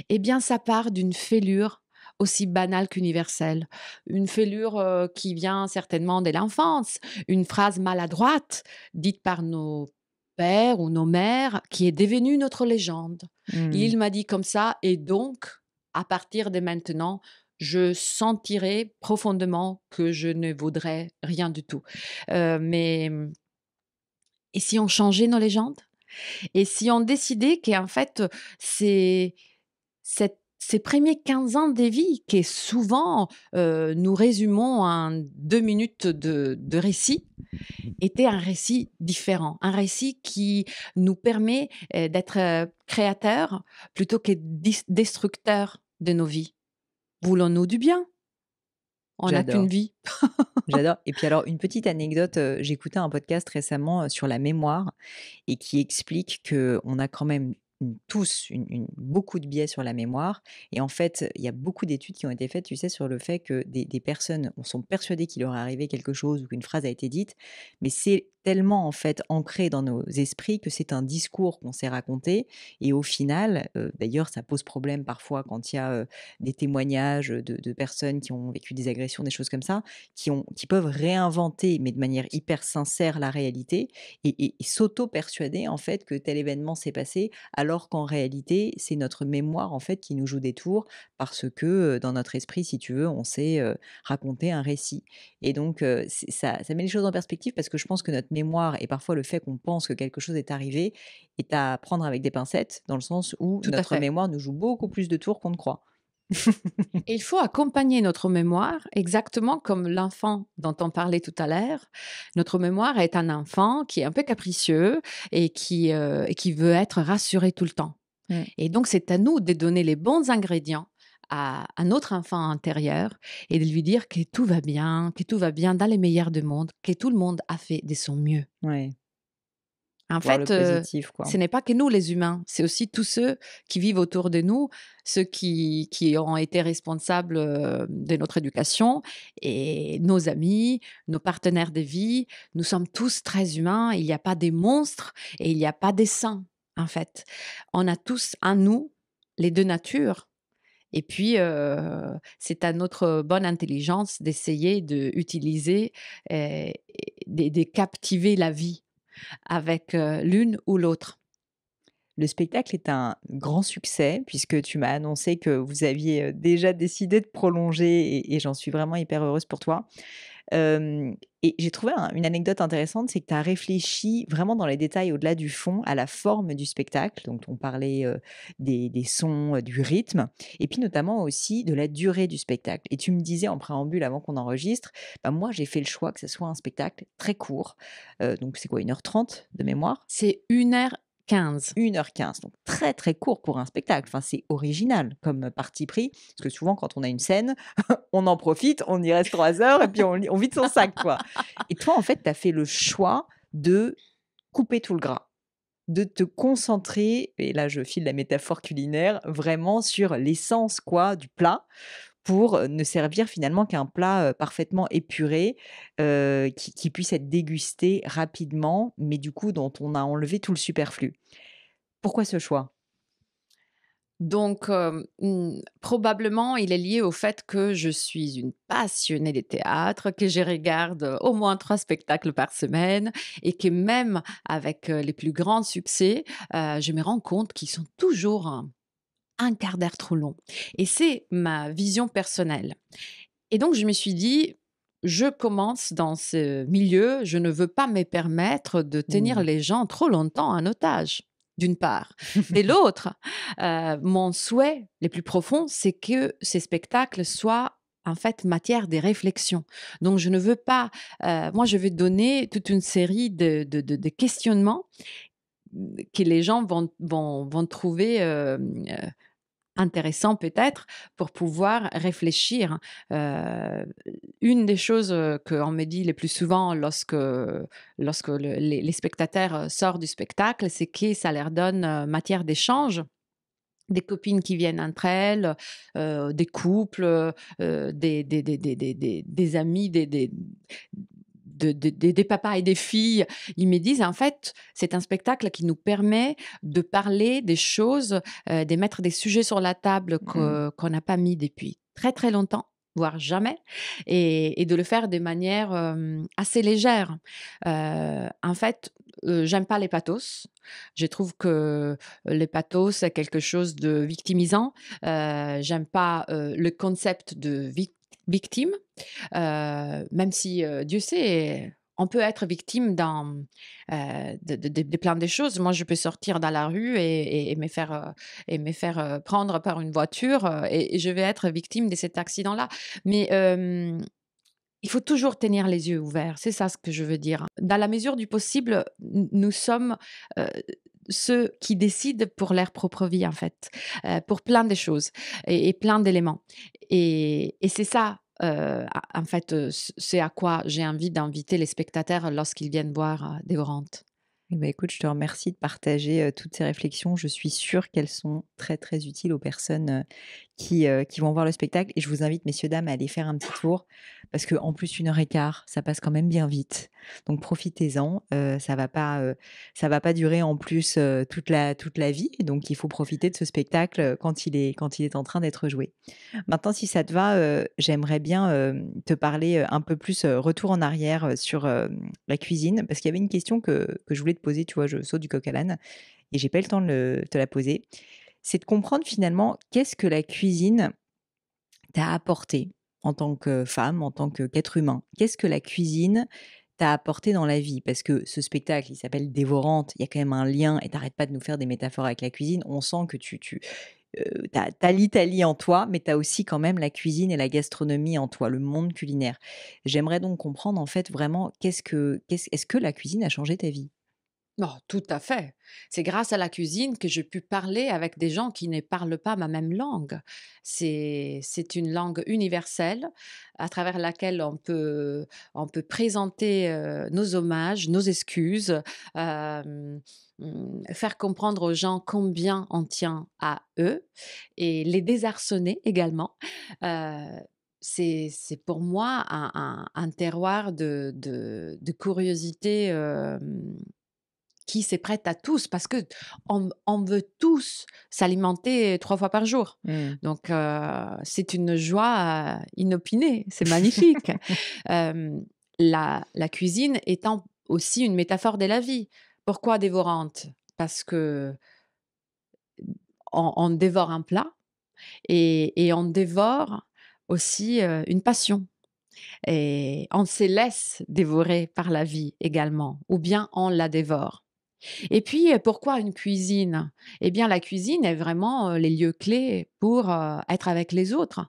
Eh bien, ça part d'une fêlure aussi banale qu'universel. Une fêlure euh, qui vient certainement dès l'enfance, une phrase maladroite dite par nos pères ou nos mères qui est devenue notre légende. Il mmh. m'a dit comme ça et donc, à partir de maintenant, je sentirai profondément que je ne voudrais rien du tout. Euh, mais et si on changeait nos légendes Et si on décidait qu'en fait, c'est cette ces premiers 15 ans de vie, qui est souvent nous résumons en deux minutes de, récit, était un récit différent, un récit qui nous permet d'être créateur plutôt que destructeur de nos vies. Voulons-nous du bien On n'a qu'une vie. J'adore. Et puis alors, une petite anecdote, j'écoutais un podcast récemment sur la mémoire et qui explique qu'on a quand même tous beaucoup de biais sur la mémoire. Et en fait, il y a beaucoup d'études qui ont été faites, tu sais, sur le fait que des, personnes sont persuadées qu'il leur est arrivé quelque chose ou qu'une phrase a été dite, mais c'est tellement en fait ancré dans nos esprits que c'est un discours qu'on s'est raconté et au final, d'ailleurs ça pose problème parfois quand il y a des témoignages de, personnes qui ont vécu des agressions, des choses comme ça, qui, ont, qui peuvent réinventer mais de manière hyper sincère la réalité et, et, s'auto-persuader en fait que tel événement s'est passé alors qu'en réalité c'est notre mémoire en fait qui nous joue des tours parce que dans notre esprit si tu veux on s'est raconté un récit et donc ça, ça met les choses en perspective parce que je pense que notre mémoire et parfois le fait qu'on pense que quelque chose est arrivé est à prendre avec des pincettes, dans le sens où notre mémoire nous joue beaucoup plus de tours qu'on ne croit. il faut accompagner notre mémoire exactement comme l'enfant dont on parlait tout à l'heure. Notre mémoire est un enfant qui est un peu capricieux et qui, euh, qui veut être rassuré tout le temps. Mmh. Et donc c'est à nous de donner les bons ingrédients à un autre enfant intérieur et de lui dire que tout va bien, que tout va bien dans les meilleurs du monde, que tout le monde a fait de son mieux. Ouais. En fait, euh, ce n'est pas que nous les humains, c'est aussi tous ceux qui vivent autour de nous, ceux qui, qui ont été responsables euh, de notre éducation et nos amis, nos partenaires de vie. Nous sommes tous très humains, il n'y a pas des monstres et il n'y a pas des saints, en fait. On a tous en nous les deux natures et puis, c'est à notre bonne intelligence d'essayer d'utiliser, de, de, captiver la vie avec l'une ou l'autre. Le spectacle est un grand succès puisque tu m'as annoncé que vous aviez déjà décidé de prolonger et j'en suis vraiment hyper heureuse pour toi et j'ai trouvé une anecdote intéressante, c'est que tu as réfléchi vraiment dans les détails au-delà du fond à la forme du spectacle, donc on parlait des, sons, du rythme, et puis notamment aussi de la durée du spectacle. Et tu me disais en préambule avant qu'on enregistre, bah moi j'ai fait le choix que ce soit un spectacle très court, donc c'est quoi, 1h30 de mémoire C'est 1 h 15. 1h15. Donc très très court pour un spectacle. Enfin, c'est original comme parti pris. Parce que souvent, quand on a une scène, on en profite, on y reste 3 heures et puis on, on vide son sac. quoi. Et toi, en fait, tu as fait le choix de couper tout le gras de te concentrer, et là je file la métaphore culinaire, vraiment sur l'essence quoi du plat pour ne servir finalement qu'un plat parfaitement épuré qui, puisse être dégusté rapidement, mais du coup dont on a enlevé tout le superflu. Pourquoi ce choix donc, mmh, probablement, il est lié au fait que je suis une passionnée des théâtres, que je regarde au moins trois spectacles par semaine et que même avec les plus grands succès, je me rends compte qu'ils sont toujours hein, un quart d'heure trop long. Et c'est ma vision personnelle. Et donc, je me suis dit, je commence dans ce milieu, je ne veux pas me permettre de tenir mmh. les gens trop longtemps en otage, d'une part. Et l'autre, euh, mon souhait le plus profond, c'est que ces spectacles soient en fait matière des réflexions. Donc je ne veux pas, euh, moi je vais donner toute une série de, questionnements mmh, que les gens vont, vont, trouver euh, intéressant peut-être pour pouvoir réfléchir. une des choses qu'on me dit le plus souvent lorsque, lorsque les, spectateurs sortent du spectacle, c'est que ça leur donne matière d'échange des copines qui viennent entre elles, des couples, des, des, des, des, amis, des, des papas et des filles, ils me disent en fait, c'est un spectacle qui nous permet de parler des choses, euh, de mettre des sujets sur la table mmh. qu'on n'a pas mis depuis très très longtemps voire jamais, et, de le faire de manière euh, assez légère. Euh, en fait, j'aime pas les pathos. Je trouve que les pathos, c'est quelque chose de victimisant. j'aime pas le concept de victime victime, euh, même si euh, Dieu sait, on peut être victime dans, euh, de, de, plein de choses. Moi, je peux sortir dans la rue et, me faire, et me faire euh, prendre par une voiture et je vais être victime de cet accident-là. Mais il faut toujours tenir les yeux ouverts, c'est ça ce que je veux dire. Dans la mesure du possible, nous sommes ceux qui décident pour leur propre vie, en fait, euh, pour plein de choses et, plein d'éléments. Et, et c'est ça, euh, en fait, euh, c'est à quoi j'ai envie d'inviter les spectateurs lorsqu'ils viennent voir Dévorante. Eh ben, écoute, je te remercie de partager toutes ces réflexions. Je suis sûre qu'elles sont très, très utiles aux personnes euh, qui, vont voir le spectacle. Et je vous invite, messieurs, dames, à aller faire un petit tour parce que en plus, une heure et quart, ça passe quand même bien vite. Donc profitez-en. Euh, ça va pas, euh, ça va pas durer en plus toute la toute la vie. Donc il faut profiter de ce spectacle quand il est quand il est en train d'être joué. Maintenant, si ça te va, j'aimerais bien te parler un peu plus retour en arrière sur la cuisine parce qu'il y avait une question que, que je voulais te poser. Tu vois, je saute du coq à l'âne et j'ai pas eu le temps de, te la poser c'est de comprendre finalement qu'est-ce que la cuisine t'a apporté en tant que femme, en tant qu'être humain. Qu'est-ce que la cuisine t'a apporté dans la vie Parce que ce spectacle, il s'appelle Dévorante, il y a quand même un lien, et t'arrêtes pas de nous faire des métaphores avec la cuisine, on sent que tu... as, l'Italie en toi, mais t'as aussi quand même la cuisine et la gastronomie en toi, le monde culinaire. J'aimerais donc comprendre en fait vraiment qu'est-ce est-ce que la cuisine a changé ta vie non, bah, tout à fait. C'est grâce à la cuisine que j'ai pu parler avec des gens qui ne parlent pas ma même langue. C'est, une langue universelle à travers laquelle on peut, on peut présenter nos hommages, nos excuses, mmh, faire comprendre aux gens combien on tient à eux et les désarçonner également. c'est, pour moi un, terroir de, de, curiosité qui s'est prête à tous parce que on, veut tous s'alimenter euh, trois fois par jour. Mmh. Donc euh, c'est une joie euh, inopinée, c'est magnifique. la, cuisine étant aussi une métaphore de la vie. Pourquoi dévorante Parce que on, dévore un plat et, on dévore aussi une passion. Et on se laisse dévorer par la vie également, ou bien on la dévore. Et puis, pourquoi une cuisine Eh bien, la cuisine est vraiment les lieux clés pour être avec les autres,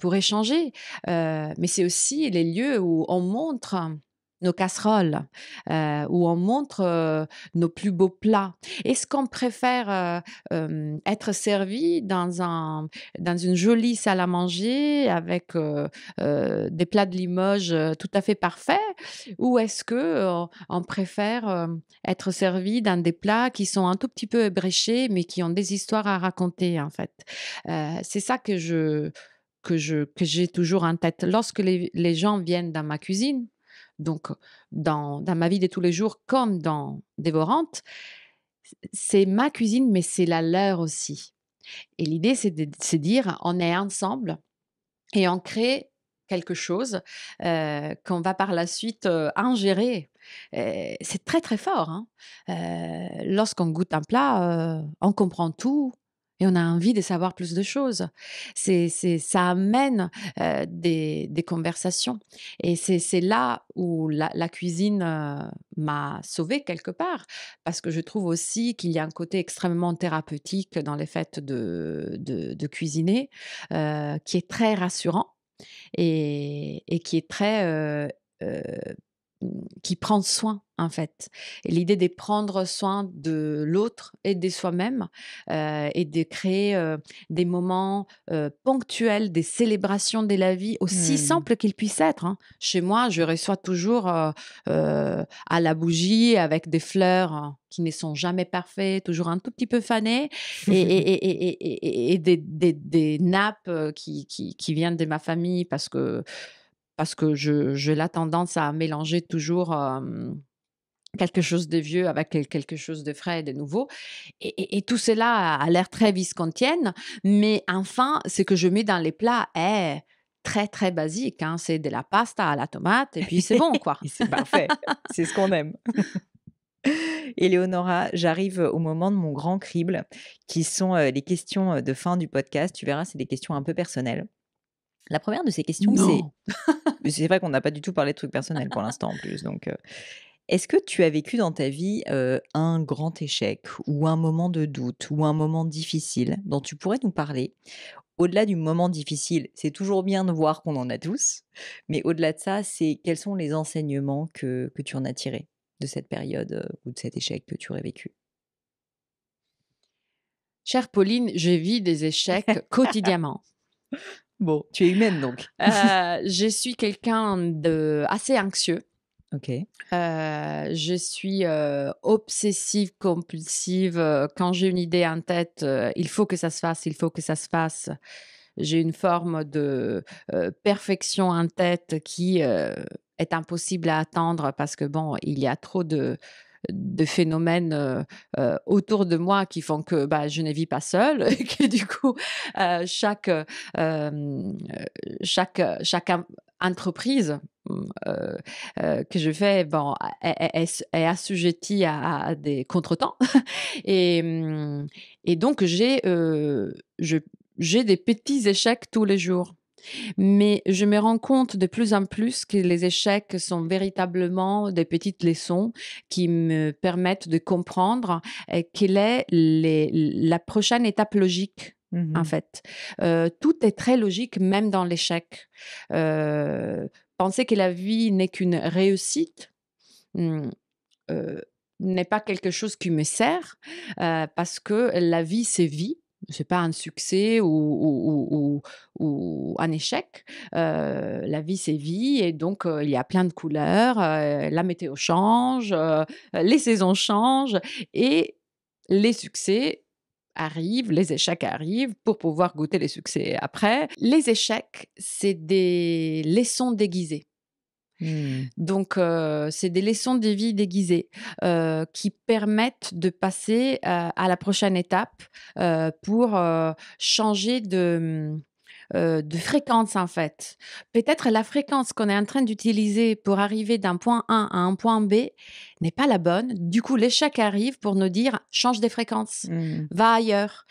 pour échanger. mais c'est aussi les lieux où on montre nos casseroles, euh, où on montre euh, nos plus beaux plats. Est-ce qu'on préfère euh, être servi dans, un, dans une jolie salle à manger avec des plats de Limoges tout à fait parfaits, ou est-ce que on préfère être servi dans des plats qui sont un tout petit peu ébréchés, mais qui ont des histoires à raconter en fait. C'est ça que je que je j'ai toujours en tête lorsque les gens viennent dans ma cuisine donc, dans, ma vie de tous les jours, comme dans Dévorante, c'est ma cuisine, mais c'est la leur aussi. Et l'idée, c'est de se dire, on est ensemble et on crée quelque chose qu'on va par la suite ingérer. c'est très très fort. Hein. Lorsqu'on goûte un plat, on comprend tout, et on a envie de savoir plus de choses. C'est, ça amène des, conversations. Et c'est, là où la, cuisine m'a sauvée quelque part, parce que je trouve aussi qu'il y a un côté extrêmement thérapeutique dans les fêtes de, de, cuisiner, qui est très rassurant et, et qui est très qui prend soin en fait. et L'idée de prendre soin de l'autre et de soi-même euh, et de créer euh, des moments euh, ponctuels, des célébrations de la vie aussi mmh. simples qu'ils puissent être. Hein. Chez moi, je reçois toujours à la bougie avec des fleurs hein, qui ne sont jamais parfaites, toujours un tout petit peu fanées et, des, nappes qui, viennent de ma famille parce que parce que j'ai la tendance à mélanger toujours quelque chose de vieux avec quelque chose de frais et de nouveau. Et, tout cela a l'air très viscontienne, mais enfin, ce que je mets dans les plats est très très basique. Hein. C'est de la pasta à la tomate et puis c'est bon quoi. c'est parfait, c'est ce qu'on aime. Eleonora, j'arrive au moment de mon grand crible, qui sont les questions de fin du podcast. Tu verras, c'est des questions un peu personnelles. La première de ces questions, c'est. c'est vrai qu'on n'a pas du tout parlé de trucs personnels pour l'instant en plus. Donc, est-ce que tu as vécu dans ta vie un grand échec ou un moment de doute ou un moment difficile dont tu pourrais nous parler Au-delà du moment difficile, c'est toujours bien de voir qu'on en a tous, mais au-delà de ça, c'est quels sont les enseignements que, tu en as tirés de cette période ou de cet échec que tu aurais vécu Chère Pauline, je vis des échecs quotidiennement. Bon, tu es humaine donc. Euh, je suis quelqu'un de assez anxieux. Ok. Euh, je suis euh, obsessive, compulsive. Quand j'ai une idée en tête, il faut que ça se fasse, il faut que ça se fasse. J'ai une forme de perfection en tête qui est impossible à attendre parce que bon, il y a trop de de phénomènes autour de moi qui font que bah, je ne vis pas seule, et que du coup, chaque, chaque, chaque entreprise mmh, que je fais bon, e, e, est, assujettie à, des contretemps. et, mmh, et donc, j'ai des petits échecs tous les jours. Mais je me rends compte de plus en plus que les échecs sont véritablement des petites leçons qui me permettent de comprendre euh, quelle est la prochaine étape logique mmh en fait. Euh, tout est très logique, même dans l'échec. Euh, penser que la vie n'est qu'une réussite hmm, n'est pas quelque chose qui me sert, parce que la vie, c'est vie. Ce n'est pas, un succès ou, un échec. la vie, c'est vie, et donc il y a plein de couleurs, la météo change, les saisons changent, et les succès arrivent, les échecs arrivent pour pouvoir goûter les succès après. Les échecs, c'est des leçons déguisées. Mmh. Donc, c'est des leçons de vie déguisées qui permettent de passer à la prochaine étape pour changer de... Mmh, de fréquence en fait. Peut-être la fréquence qu'on est en train d'utiliser pour arriver d'un point A à un point B n'est pas la bonne. Du coup, l'échec arrive pour nous dire change des fréquences, mmh. va ailleurs,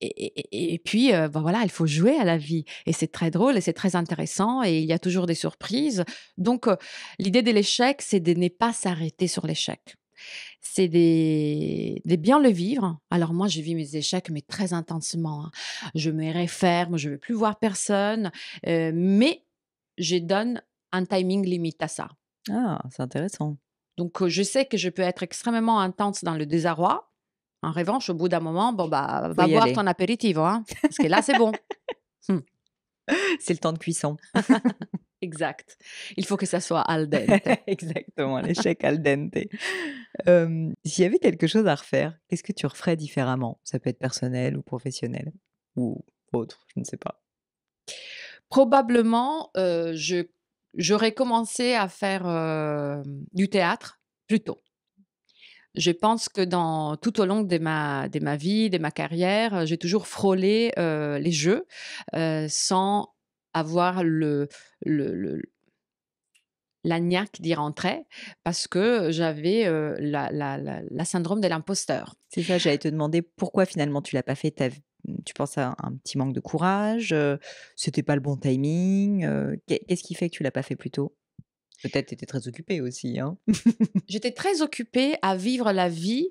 et, puis, euh, ben voilà, il faut jouer à la vie. Et c'est très drôle et c'est très intéressant et il y a toujours des surprises. Donc, euh, l'idée de l'échec, c'est de ne pas s'arrêter sur l'échec. C'est de, bien le vivre. Alors moi, je vis mes échecs, mais très intensément. Hein. Je me referme, je ne veux plus voir personne, euh, mais je donne un timing limite à ça. Ah, c'est intéressant. Donc, je sais que je peux être extrêmement intense dans le désarroi, en revanche, au bout d'un moment, bon, bah, va boire ton apéritif, hein, parce que là, c'est bon. Hmm. C'est le temps de cuisson. exact. Il faut que ça soit al dente. Exactement, l'échec al dente. S'il y avait quelque chose à refaire, qu'est-ce que tu referais différemment Ça peut être personnel ou professionnel ou autre, je ne sais pas. Probablement, euh, j'aurais commencé à faire euh, du théâtre plus tôt je pense que dans, tout au long de ma, ma vie, de ma carrière, euh, j'ai toujours frôlé euh, les jeux euh, sans avoir le, le, la niaque d'y rentrer parce que j'avais la, syndrome de l'imposteur. C'est ça, j'allais te demander pourquoi finalement tu l'as pas fait. Tu penses à un petit manque de courage, Ce c'était pas le bon timing. Qu'est-ce qui fait que tu l'as pas fait plus tôt Peut-être tu étais très occupée aussi. Hein. J'étais très occupée à vivre la vie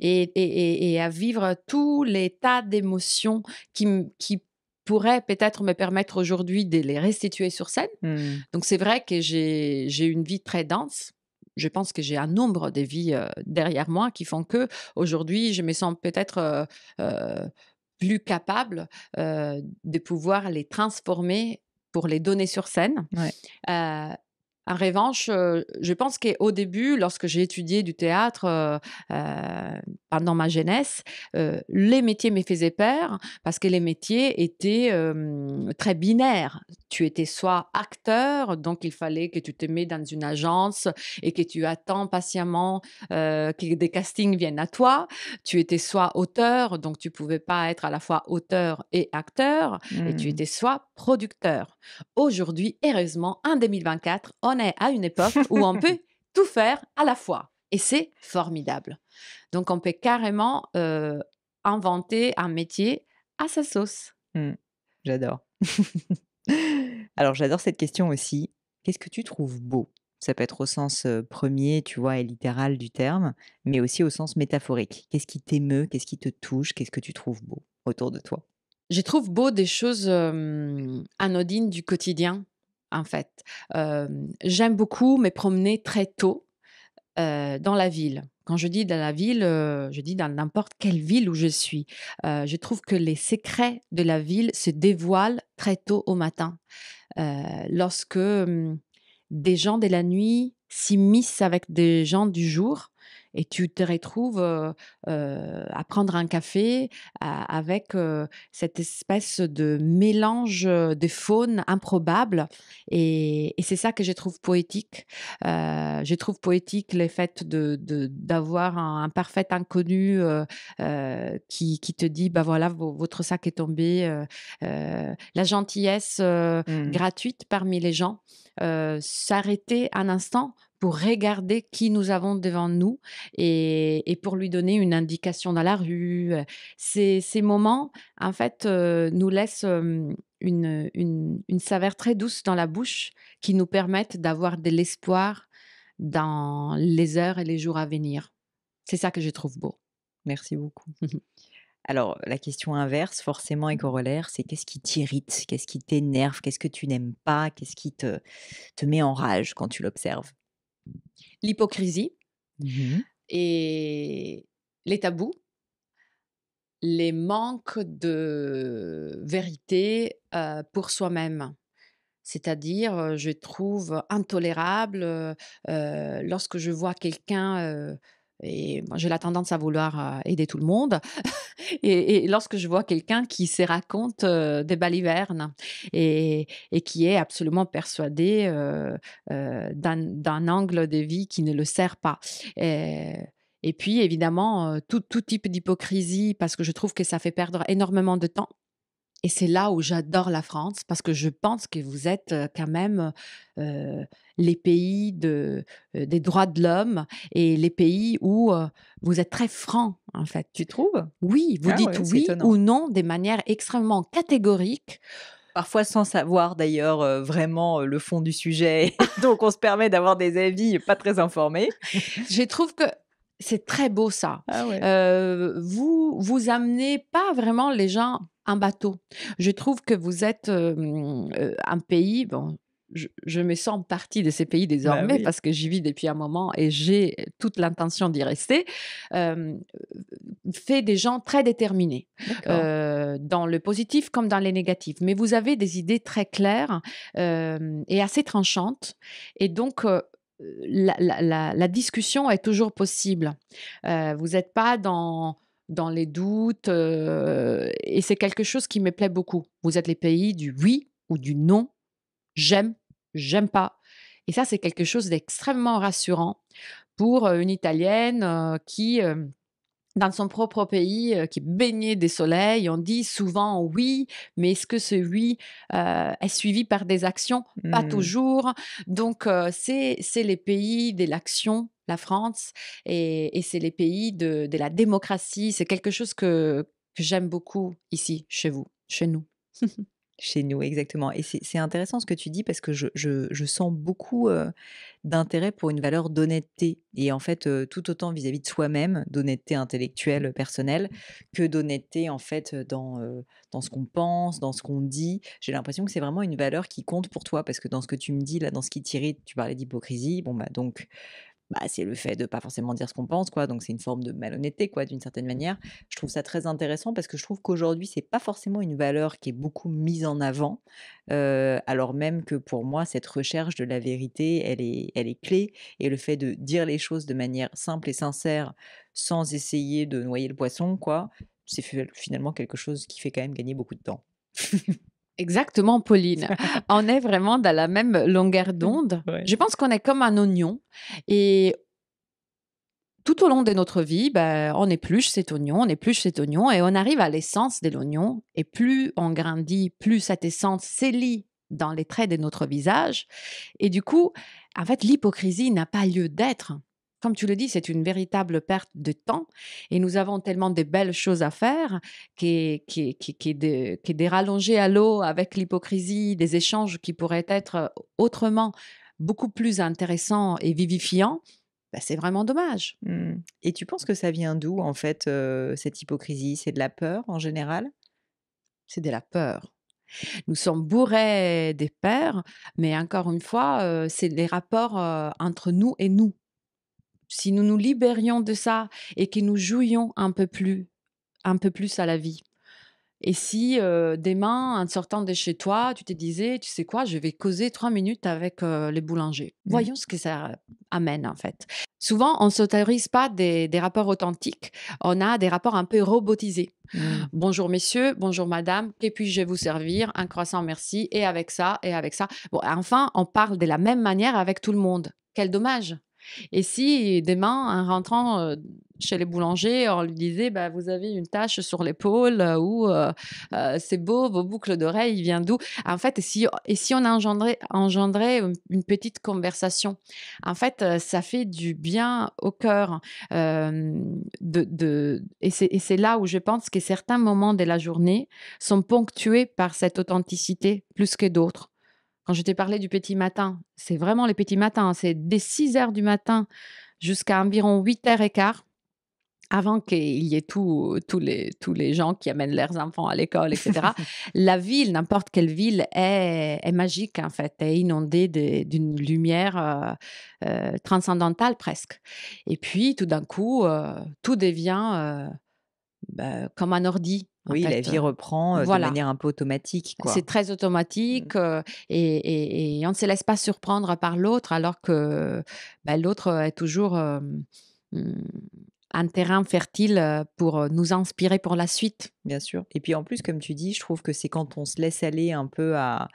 et, et, à vivre tous les tas d'émotions qui, qui pourrait peut-être me permettre aujourd'hui de les restituer sur scène. Mmh. Donc c'est vrai que j'ai une vie très dense. Je pense que j'ai un nombre de vies euh, derrière moi qui font que aujourd'hui je me sens peut-être euh, euh, plus capable de pouvoir les transformer pour les donner sur scène. Ouais. En revanche, euh, je pense qu'au début, lorsque j'ai étudié du théâtre euh, euh, pendant ma jeunesse, les métiers me faisaient peur parce que les métiers étaient très binaires. Tu étais soit acteur, donc il fallait que tu te mets dans une agence et que tu attends patiemment que des castings viennent à toi. Tu étais soit auteur, donc tu pouvais pas être à la fois auteur et acteur, et tu mmh. étais soit producteur. Aujourd'hui, heureusement, en 2024, on on est à une époque où on peut tout faire à la fois. Et c'est formidable. Donc, on peut carrément euh, inventer un métier à sa sauce. Mmh. j'adore. Alors, j'adore cette question aussi. Qu'est-ce que tu trouves beau Ça peut être au sens euh, premier, tu vois, et littéral du terme, mais aussi au sens métaphorique. Qu'est-ce qui t'émeut Qu'est-ce qui te touche Qu'est-ce que tu trouves beau autour de toi Je trouve beau des choses anodines du quotidien en fait. J'aime beaucoup me promener très tôt dans la ville. Quand je dis dans la ville, je dis dans n'importe quelle ville où je suis. je trouve que les secrets de la ville se dévoilent très tôt au matin. lorsque des gens de la nuit s'immiscent avec des gens du jour, et tu te retrouves à prendre un café avec cette espèce de mélange de faune improbable. Et, c'est ça que je trouve poétique. je trouve poétique le fait d'avoir de, un, parfait inconnu qui, te dit, bah voilà, votre sac est tombé. la gentillesse mmh. gratuite parmi les gens. s'arrêter un instant pour regarder qui nous avons devant nous et, pour lui donner une indication dans la rue. Euh, ces, ces moments, en fait, euh, nous laissent une, une, une, saveur très douce dans la bouche qui nous permettent d'avoir de l'espoir dans les heures et les jours à venir. C'est ça que je trouve beau. Merci beaucoup. Alors, la question inverse, forcément et mmh. corollaire, c'est qu'est-ce qui t'irrite Qu'est-ce qui t'énerve Qu'est-ce que tu n'aimes pas Qu'est-ce qui te, te met en rage quand tu l'observes l'hypocrisie mmh et les tabous, les manques de vérité pour soi-même. C'est-à-dire, je trouve intolérable lorsque je vois quelqu'un et j'ai la tendance à vouloir euh, aider tout le monde. et, lorsque je vois quelqu'un qui se raconte euh, des balivernes et, qui est absolument persuadé euh, d'un angle de vie qui ne le sert pas. Et, puis, évidemment, tout type d'hypocrisie, parce que je trouve que ça fait perdre énormément de temps et c'est là où j'adore la France, parce que je pense que vous êtes quand même les pays de, des droits de l'homme et les pays où vous êtes très franc, en fait. Tu trouves Oui, vous ah dites oui ou non des manières extrêmement catégoriques parfois sans savoir d'ailleurs vraiment le fond du sujet. Donc on se permet d'avoir des avis pas très informés. Je trouve que c'est très beau ça. Ah vous vous amenez pas vraiment les gens un bateau. Je trouve que vous êtes un pays, bon, je, me sens partie de ces pays bah désormais parce que j'y vis depuis un moment et j'ai toute l'intention d'y rester, fait des gens très déterminés, dans le positif comme dans les négatifs. Mais vous avez des idées très claires et assez tranchantes. Et donc, la, discussion est toujours possible. vous n'êtes pas dans dans les doutes. et c'est quelque chose qui me plaît beaucoup. Vous êtes les pays du oui ou du non. J'aime, j'aime pas. Et ça, c'est quelque chose d'extrêmement rassurant pour une Italienne qui, dans son propre pays, qui baignait des soleils, on dit souvent oui, mais est-ce que ce oui est suivi par des actions Pas mmh. toujours. Donc, c'est les pays de l'action la France, et, c'est les pays de, la démocratie. C'est quelque chose que, j'aime beaucoup ici, chez vous, chez nous. chez nous, exactement. Et c'est intéressant ce que tu dis parce que je, sens beaucoup d'intérêt pour une valeur d'honnêteté. Et en fait, tout autant vis-à-vis de soi-même, d'honnêteté intellectuelle, personnelle, que d'honnêteté en fait dans, dans ce qu'on pense, dans ce qu'on dit. J'ai l'impression que c'est vraiment une valeur qui compte pour toi parce que dans ce que tu me dis, là, dans ce qui t'irrite, tu parlais d'hypocrisie. Bon, bah donc, bah, c'est le fait de pas forcément dire ce qu'on pense, quoi. Donc c'est une forme de malhonnêteté, quoi, d'une certaine mmh. manière. Je trouve ça très intéressant parce que je trouve qu'aujourd'hui c'est pas forcément une valeur qui est beaucoup mise en avant, alors même que pour moi cette recherche de la vérité, elle est, elle est clé et le fait de dire les choses de manière simple et sincère, sans essayer de noyer le poisson, quoi, c'est finalement quelque chose qui fait quand même gagner beaucoup de temps. Exactement, Pauline. on est vraiment dans la même longueur d'onde. Je pense qu'on est comme un oignon et tout au long de notre vie, ben, on épluche cet oignon, on épluche cet oignon et on arrive à l'essence de l'oignon. Et plus on grandit, plus cette essence s'élit dans les traits de notre visage. Et du coup, en fait, l'hypocrisie n'a pas lieu d'être comme tu le dis, c'est une véritable perte de temps et nous avons tellement de belles choses à faire qui qui, qui, qui, à l'eau avec l'hypocrisie des échanges qui pourraient être autrement beaucoup plus intéressants et vivifiants. Bah, c'est vraiment dommage. Mmh. Et tu penses que ça vient d'où, en fait, euh, cette hypocrisie C'est de la peur en général C'est de la peur. Nous sommes bourrés des peurs, mais encore une fois, euh, c'est des rapports euh, entre nous et nous si nous nous libérions de ça et que nous jouions un peu plus, un peu plus à la vie. Et si demain, en sortant de chez toi, tu te disais, tu sais quoi, je vais causer trois minutes avec les boulangers. Mmh. Voyons ce que ça euh, amène en fait. Souvent, on ne s'autorise pas des, rapports authentiques. On a des rapports un peu robotisés. Mmh. Bonjour messieurs, bonjour madame, que puis je vous servir un croissant, merci, et avec ça, et avec ça. enfin, on parle de la même manière avec tout le monde. Quel dommage. Et si demain, en rentrant chez les boulangers, on lui disait bah, Vous avez une tache sur l'épaule ou c'est beau, vos boucles d'oreilles, vient d'où En fait, et si, on engendrait, engendrait une petite conversation, en fait, ça fait du bien au cœur. de, et c'est là où je pense que certains moments de la journée sont ponctués par cette authenticité plus que d'autres. Quand je t'ai parlé du petit matin, c'est vraiment les petits matins. Hein, c'est dès 6 heures du matin jusqu'à environ 8 heures et quart avant qu'il y ait tous les, gens qui amènent leurs enfants à l'école, etc., la ville, n'importe quelle ville, est, magique, en fait, est inondée d'une lumière euh, euh, transcendantale presque. Et puis, tout d'un coup, euh, tout devient euh, bah, comme un ordi. Oui, la vie euh, reprend euh, de manière un peu automatique. C'est très mmh. automatique euh, et, on ne se laisse pas surprendre par l'autre alors que ben, l'autre est toujours mmh, un terrain fertile pour nous inspirer pour la suite. Bien sûr. Et puis en plus, comme tu dis, je trouve que c'est quand on se laisse aller un peu à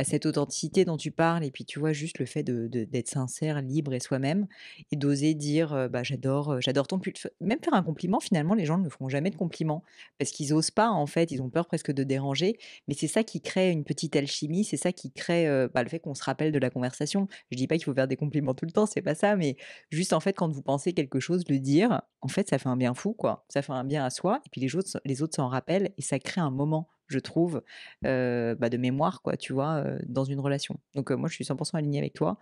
bah, cette authenticité dont tu parles, et puis tu vois juste le fait d'être de, d'être sincère, libre et soi-même, et d'oser dire bah, j'adore, j'adore ton pull. Même faire un compliment, finalement, les gens ne feront jamais de compliments parce qu'ils osent pas, en fait, ils ont peur presque de déranger. Mais c'est ça qui crée une petite alchimie, c'est ça qui crée bah, le fait qu'on se rappelle de la conversation. Je dis pas qu'il faut faire des compliments tout le temps, c'est pas ça, mais juste en fait, quand vous pensez quelque chose, le dire, en fait, ça fait un bien fou, quoi. Ça fait un bien à soi, et puis les autres, les autres s'en rappellent, et ça crée un moment je trouve, bah, de mémoire, quoi, tu vois, dans une relation. Donc moi, je suis 100% alignée avec toi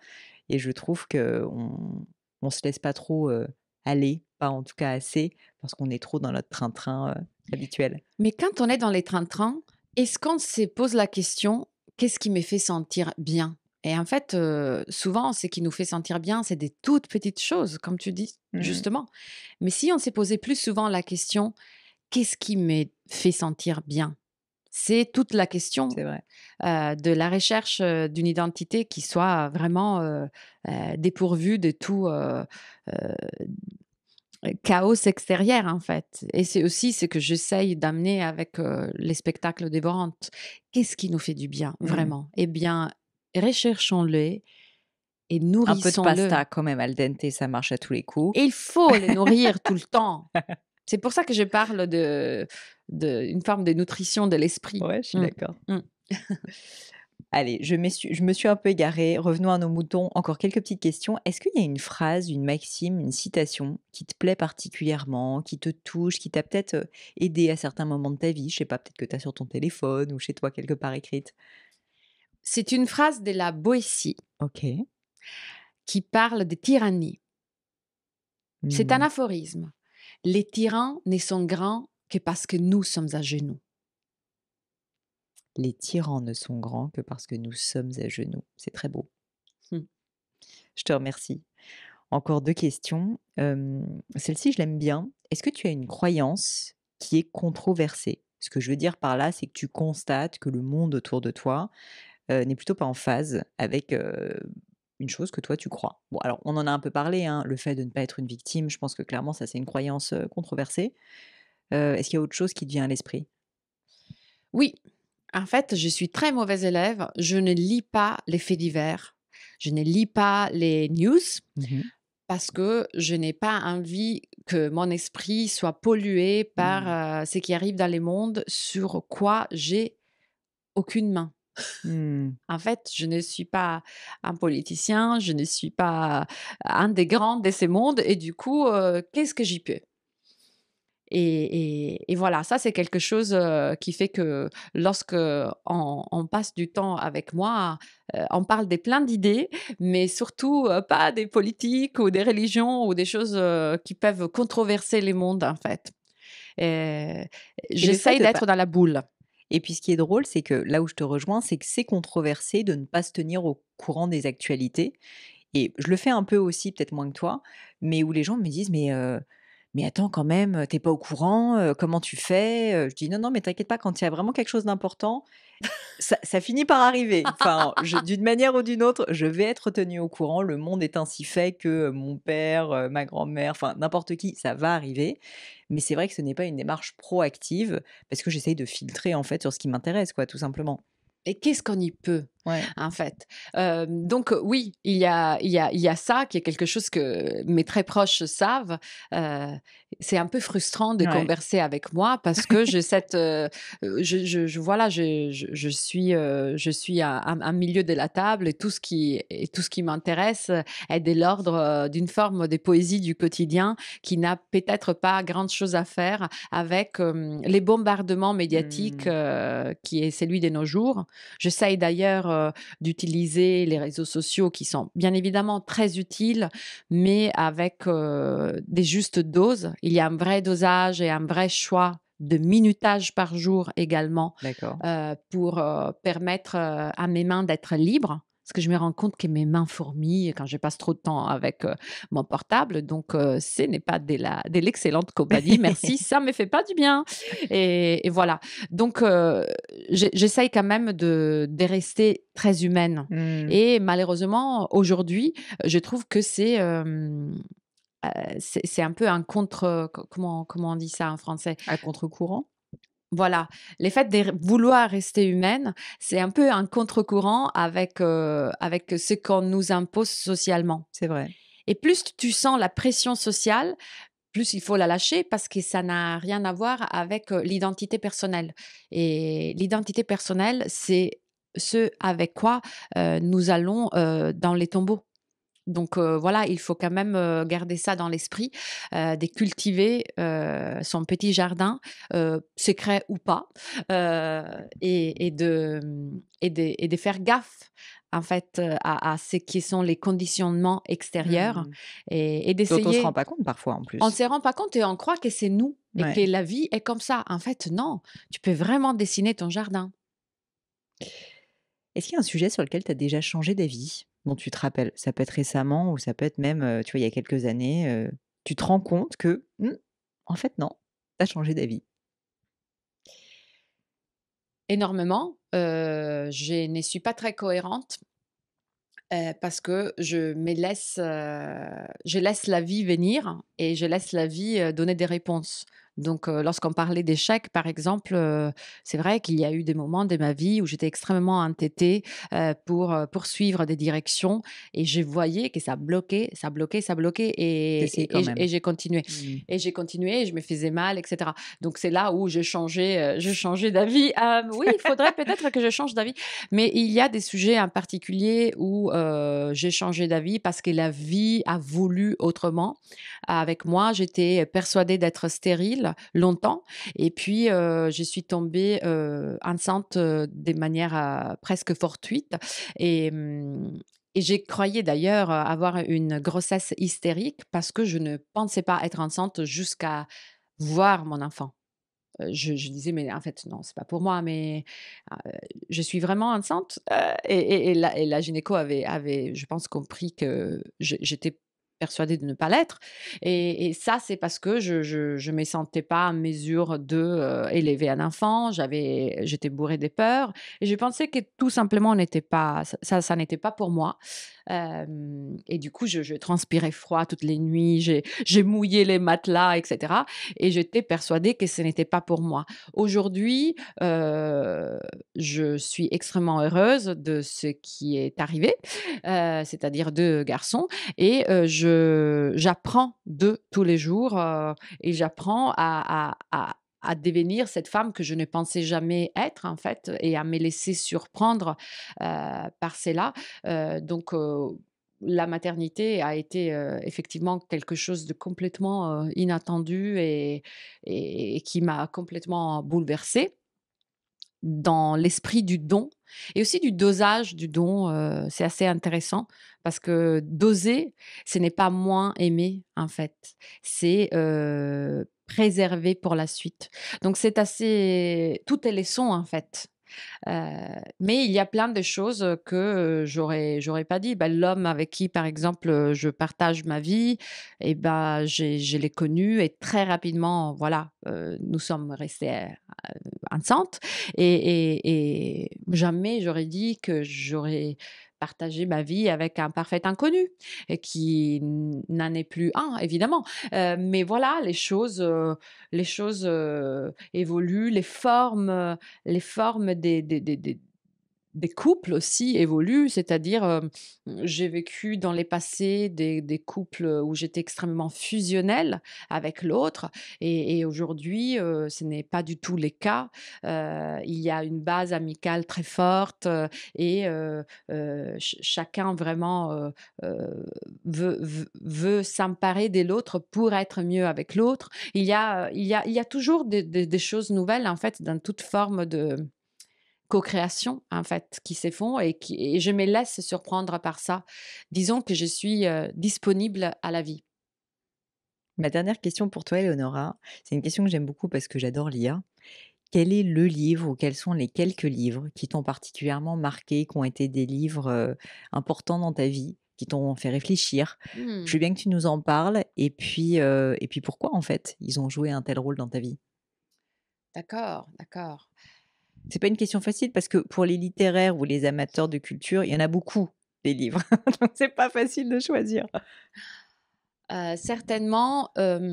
et je trouve qu'on on se laisse pas trop aller, pas en tout cas assez, parce qu'on est trop dans notre train-train habituel. Mais quand on est dans les train-train, est-ce qu'on se pose la question qu'est-ce qui me fait sentir bien et en fait, souvent, ce qui nous fait sentir bien, c'est des toutes petites choses, comme tu dis, mmh justement. Mais si on s'est posé plus souvent la question, qu'est-ce qui me fait sentir bien c'est toute la question vrai. de la recherche d'une identité qui soit vraiment dépourvue de tout chaos extérieur, en fait. Et c'est aussi ce que j'essaye d'amener avec les spectacles dévorantes. Qu'est-ce qui nous fait du bien, mmh. vraiment Eh bien, recherchons-le, et nourrissons-le. Un peu de pasta quand même, al dente, ça marche à tous les coups. il faut les nourrir tout le temps. C'est pour ça que je parle de une forme de nutrition de l'esprit. Ouais, je suis mm. d'accord. Mm. Allez, je me, suis, un peu égarée. Revenons à nos moutons. Encore quelques petites questions. Est-ce qu'il y a une phrase, une maxime, une citation qui te plaît particulièrement, qui te touche, qui t'a peut-être euh, aidé à certains moments de ta vie Je sais pas, peut-être que tu as sur ton téléphone ou chez toi quelque part écrite. C'est une phrase de la Boétie. Qui parle des tyrannies. C'est un mmh. aphorisme. Les tyrans ne sont grands que parce que nous sommes à genoux. Les tyrans ne sont grands que parce que nous sommes à genoux. C'est très beau. Mmh. Je te remercie. Encore deux questions. Celle-ci, je l'aime bien. Est-ce que tu as une croyance qui est controversée Ce que je veux dire par là, c'est que tu constates que le monde autour de toi n'est plutôt pas en phase avec une chose que toi tu crois. Bon, alors on en a un peu parlé, hein, le fait de ne pas être une victime, je pense que clairement ça c'est une croyance controversée. Est-ce qu'il y a autre chose qui te vient à l'esprit Oui. En fait, je suis très mauvaise élève. Je ne lis pas les faits divers. Je ne lis pas les news. Mmh parce que je n'ai pas envie que mon esprit soit pollué par mmh. ce qui arrive dans les mondes sur quoi j'ai aucune main. Mmh. en fait, je ne suis pas un politicien, je ne suis pas un des grands de ces mondes, et du coup, qu'est-ce que j'y peux et, voilà, ça c'est quelque chose qui fait que lorsque on, passe du temps avec moi, on parle des plein d'idées, mais surtout pas des politiques ou des religions ou des choses qui peuvent controverser les mondes en fait. J'essaye d'être dans la boule. Et puis ce qui est drôle, c'est que là où je te rejoins, c'est que c'est controversé de ne pas se tenir au courant des actualités. Et je le fais un peu aussi, peut-être moins que toi, mais où les gens me disent, mais mais attends quand même, t'es pas au courant, comment tu fais Je dis non, non, mais t'inquiète pas, quand il y a vraiment quelque chose d'important, ça, ça, finit par arriver. d'une manière ou d'une autre, je vais être tenue au courant. Le monde est ainsi fait que mon père, ma grand-mère, enfin n'importe qui, ça va arriver. Mais c'est vrai que ce n'est pas une démarche proactive parce que j'essaye de filtrer en fait sur ce qui m'intéresse, quoi, tout simplement. Et qu'est-ce qu'on y peut en fait. Euh, donc oui, il y a, il y il y a ça qui est quelque chose que mes très proches savent. Euh, c'est un peu frustrant de converser avec moi parce que cette, euh, je, je, je, suis, je suis à, un milieu de la table et tout ce qui, qui m'intéresse est de l'ordre d'une forme de poésie du quotidien qui n'a peut-être pas grand chose à faire avec les bombardements médiatiques mmh. qui est celui de nos jours. J'essaye d'ailleurs euh, d'utiliser les réseaux sociaux qui sont bien évidemment très utiles, mais avec euh, des justes doses. Il y a un vrai dosage et un vrai choix de minutage par jour également euh, pour permettre à mes mains d'être libres parce que je me rends compte que mes mains fourmillent quand je passe trop de temps avec euh, mon portable. Donc, euh, ce n'est pas de l'excellente compagnie. Merci, ça ne me fait pas du bien. Et, voilà. Donc, euh, j'essaye quand même de, rester très humaine. Mmh. Et malheureusement, aujourd'hui, je trouve que c'est... c'est un peu un contre. Comment, comment on dit ça en français Un contre-courant voilà, les fait de vouloir rester humaine, c'est un peu un contre-courant avec, avec ce qu'on nous impose socialement. C'est vrai. Et plus tu sens la pression sociale, plus il faut la lâcher parce que ça n'a rien à voir avec l'identité personnelle. Et l'identité personnelle, c'est ce avec quoi nous allons dans les tombeaux. Donc voilà, il faut quand même garder ça dans l'esprit, de cultiver son petit jardin, secret ou pas, mmh, et, de, et, de, faire gaffe en fait à, ce qui sont les conditionnements extérieurs mmh. et, d'essayer. on ne se rend pas compte parfois en plus. On ne se rend pas compte et on croit que c'est nous et que la vie est comme ça. En fait, non, tu peux vraiment dessiner ton jardin. Est-ce qu'il y a un sujet sur lequel tu as déjà changé d'avis dont tu te rappelles. Ça peut être récemment ou ça peut être même, tu vois, il y a quelques années, tu te rends compte que, mmh, en fait, non, tu as changé d'avis. Énormément. je ne suis pas très cohérente parce que je me laisse, je laisse la vie venir et je laisse la vie donner des réponses. Donc, lorsqu'on parlait d'échecs, par exemple, c'est vrai qu'il y a eu des moments de ma vie où j'étais extrêmement entêtée pour poursuivre des directions et je voyais que ça bloquait, ça bloquait, ça bloquait et, et, j'ai continué. Mmh. Et j'ai continué et je me faisais mal, etc. Donc, c'est là où j'ai changé, changé d'avis. Ah, oui, il faudrait peut-être que je change d'avis. Mais il y a des sujets en particulier où j'ai changé d'avis parce que la vie a voulu autrement. Avec moi, j'étais persuadée d'être stérile longtemps. Et puis, euh, je suis tombée euh, enceinte euh, de manière presque fortuite. Mm, et, j'ai croyé d'ailleurs avoir une grossesse hystérique parce que je ne pensais pas être enceinte jusqu'à voir mon enfant. Je, disais, mais en fait, non, c'est pas pour moi, mais je suis vraiment enceinte. et, la, gynéco avait, avait, je pense, compris que j'étais persuadée de ne pas l'être. Et, ça, c'est parce que je ne me sentais pas à mesure de euh, élever un enfant. J'avais, j'étais bourrée des peurs. Et je pensais que tout simplement, n'était pas, ça, ça n'était pas pour moi et du coup, je, transpirais froid toutes les nuits, j'ai mouillé les matelas, etc. Et j'étais persuadée que ce n'était pas pour moi. Aujourd'hui, je suis extrêmement heureuse de ce qui est arrivé, c'est-à-dire deux garçons, et je j'apprends de tous les jours et j'apprends à à devenir cette femme que je ne pensais jamais être en fait et à me laisser surprendre euh, par cela. Euh, donc euh, la maternité a été euh, effectivement quelque chose de complètement inattendu et, qui m'a complètement bouleversée dans l'esprit du don et aussi du dosage du don. c'est assez intéressant parce que doser, ce n'est pas moins aimer en fait. C'est préserver pour la suite. Donc c'est assez... Tout est leçon en fait. Euh, mais il y a plein de choses que euh, j'aurais j'aurais pas dit. Bah, l'homme avec qui, par exemple, je partage ma vie, et eh ben, je l'ai connu et très rapidement, voilà, euh, nous sommes restés ensemble. et jamais j'aurais dit que j'aurais partager ma vie avec un parfait inconnu, et qui n'en est plus un, évidemment. Euh, mais voilà, les choses, euh, les choses euh, évoluent, les formes, les formes des des couples aussi évoluent, c'est-à-dire euh, j'ai vécu dans les passés des, couples où j'étais extrêmement fusionnelle avec l'autre et, aujourd'hui euh, ce n'est pas du tout les cas. Euh, il y a une base amicale très forte et chacun vraiment veut, s'emparer de l'autre pour être mieux avec l'autre. Il, y a, toujours des, des choses nouvelles en fait dans toute forme de co-création en fait qui s'effondre et, qui, et je me laisse surprendre par ça. Disons que je suis euh, disponible à la vie. Ma dernière question pour toi, Eleonora, c'est une question que j'aime beaucoup parce que j'adore lire. Quel est le livre ou quels sont les quelques livres qui t'ont particulièrement marqué, qui ont été des livres euh, importants dans ta vie, qui t'ont fait réfléchir Je veux hmm. bien que tu nous en parles et puis, euh, et puis pourquoi en fait ils ont joué un tel rôle dans ta vie D'accord, d'accord. C'est pas une question facile parce que pour les littéraires ou les amateurs de culture, il y en a beaucoup des livres. Donc c'est pas facile de choisir. Euh, certainement, il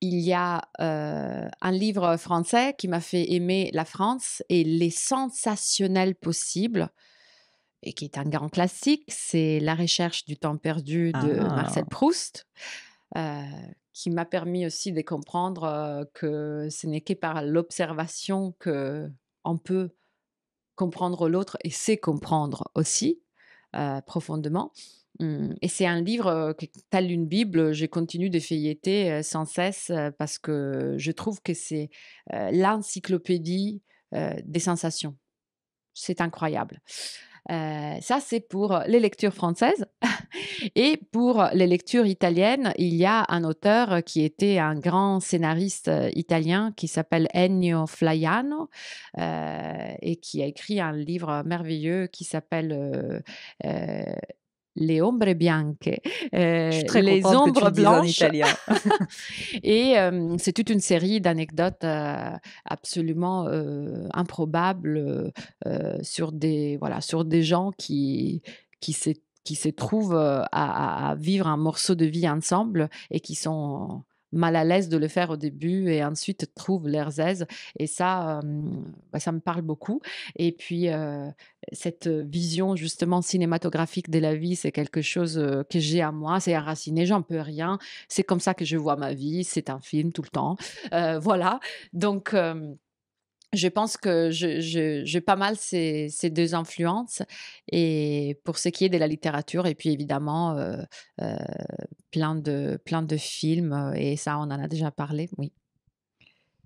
y a un livre français qui m'a fait aimer la France et les sensationnels possibles, et qui est un grand classique. C'est La recherche du temps perdu de ah. Marcel Proust qui m'a permis aussi de comprendre que ce n'est que par l'observation que on peut comprendre l'autre et sait comprendre aussi profondément. Mmh, et c'est un livre que, telle une Bible, je continue de feuilleter sans cesse parce que je trouve que c'est l'encyclopédie des sensations. C'est incroyable. Euh, ça, c'est pour les lectures françaises. Et pour les lectures italiennes, il y a un auteur qui était un grand scénariste euh, italien qui s'appelle Ennio Flaiano euh, et qui a écrit un livre merveilleux qui s'appelle les euh, ombres bianches, les ombres blanches. En italien. et euh, c'est toute une série d'anecdotes euh, absolument improbables sur des voilà sur des gens qui qui qui se trouvent à, à, vivre un morceau de vie ensemble et qui sont mal à l'aise de le faire au début et ensuite trouvent leurs aises. Et ça, bah, ça me parle beaucoup. Et puis, cette vision justement cinématographique de la vie, c'est quelque chose que j'ai à moi, c'est enraciné, j'en peux rien. C'est comme ça que je vois ma vie, c'est un film tout le temps. voilà. Donc, je pense que j'ai pas mal ces, ces, deux influences et pour ce qui est de la littérature et puis évidemment euh, euh, plein de plein de films euh, et ça on en a déjà parlé oui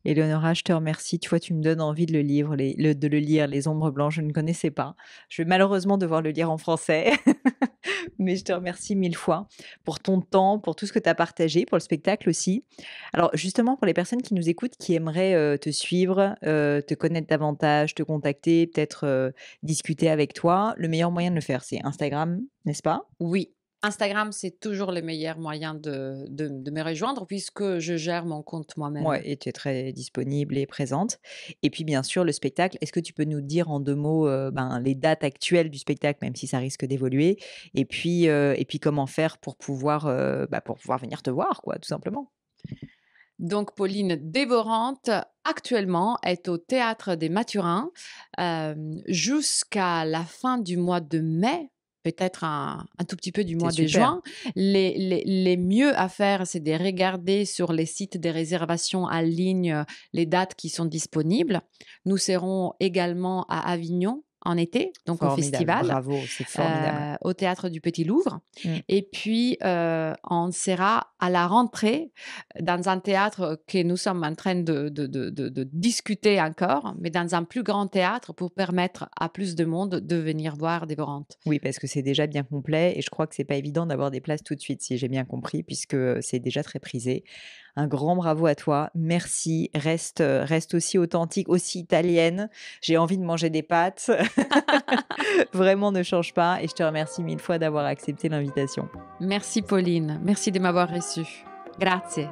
Eleonora, je te remercie. Tu vois, tu me donnes envie de le, livre, de le lire, Les Ombres Blanches, je ne connaissais pas. Je vais malheureusement devoir le lire en français. Mais je te remercie mille fois pour ton temps, pour tout ce que tu as partagé, pour le spectacle aussi. Alors justement, pour les personnes qui nous écoutent, qui aimeraient euh, te suivre, euh, te connaître davantage, te contacter, peut-être euh, discuter avec toi, le meilleur moyen de le faire, c'est Instagram, n'est-ce pas Oui, Instagram, c'est toujours le meilleur moyen de, me rejoindre puisque je gère mon compte moi-même. Oui, et tu es très disponible et présente. Et puis, bien sûr, le spectacle. Est-ce que tu peux nous dire en deux mots euh, ben, les dates actuelles du spectacle, même si ça risque d'évoluer Et puis, euh, et puis comment faire pour pouvoir, euh, ben, pour pouvoir venir te voir, quoi, tout simplement donc Pauline Dévorante, actuellement, est au Théâtre des Mathurins jusqu'à la fin du mois de mai, peut-être un, tout petit peu du mois de juin. Les, les, mieux à faire, c'est de regarder sur les sites des réservations en ligne euh, les dates qui sont disponibles. Nous serons également à Avignon en été, donc au festival, euh, au théâtre du Petit Louvre. Mmh. Et puis, euh, on sera à la rentrée dans un théâtre que nous sommes en train de, de, discuter encore, mais dans un plus grand théâtre pour permettre à plus de monde de venir voir Dévorante. Oui, parce que c'est déjà bien complet et je crois que c'est pas évident d'avoir des places tout de suite, si j'ai bien compris, puisque c'est déjà très prisé un grand bravo à toi. Merci. Reste, euh, reste aussi authentique, aussi italienne. J'ai envie de manger des pâtes. Vraiment, ne change pas. Et je te remercie mille fois d'avoir accepté l'invitation. Merci, Pauline. Merci de m'avoir reçue. Grazie.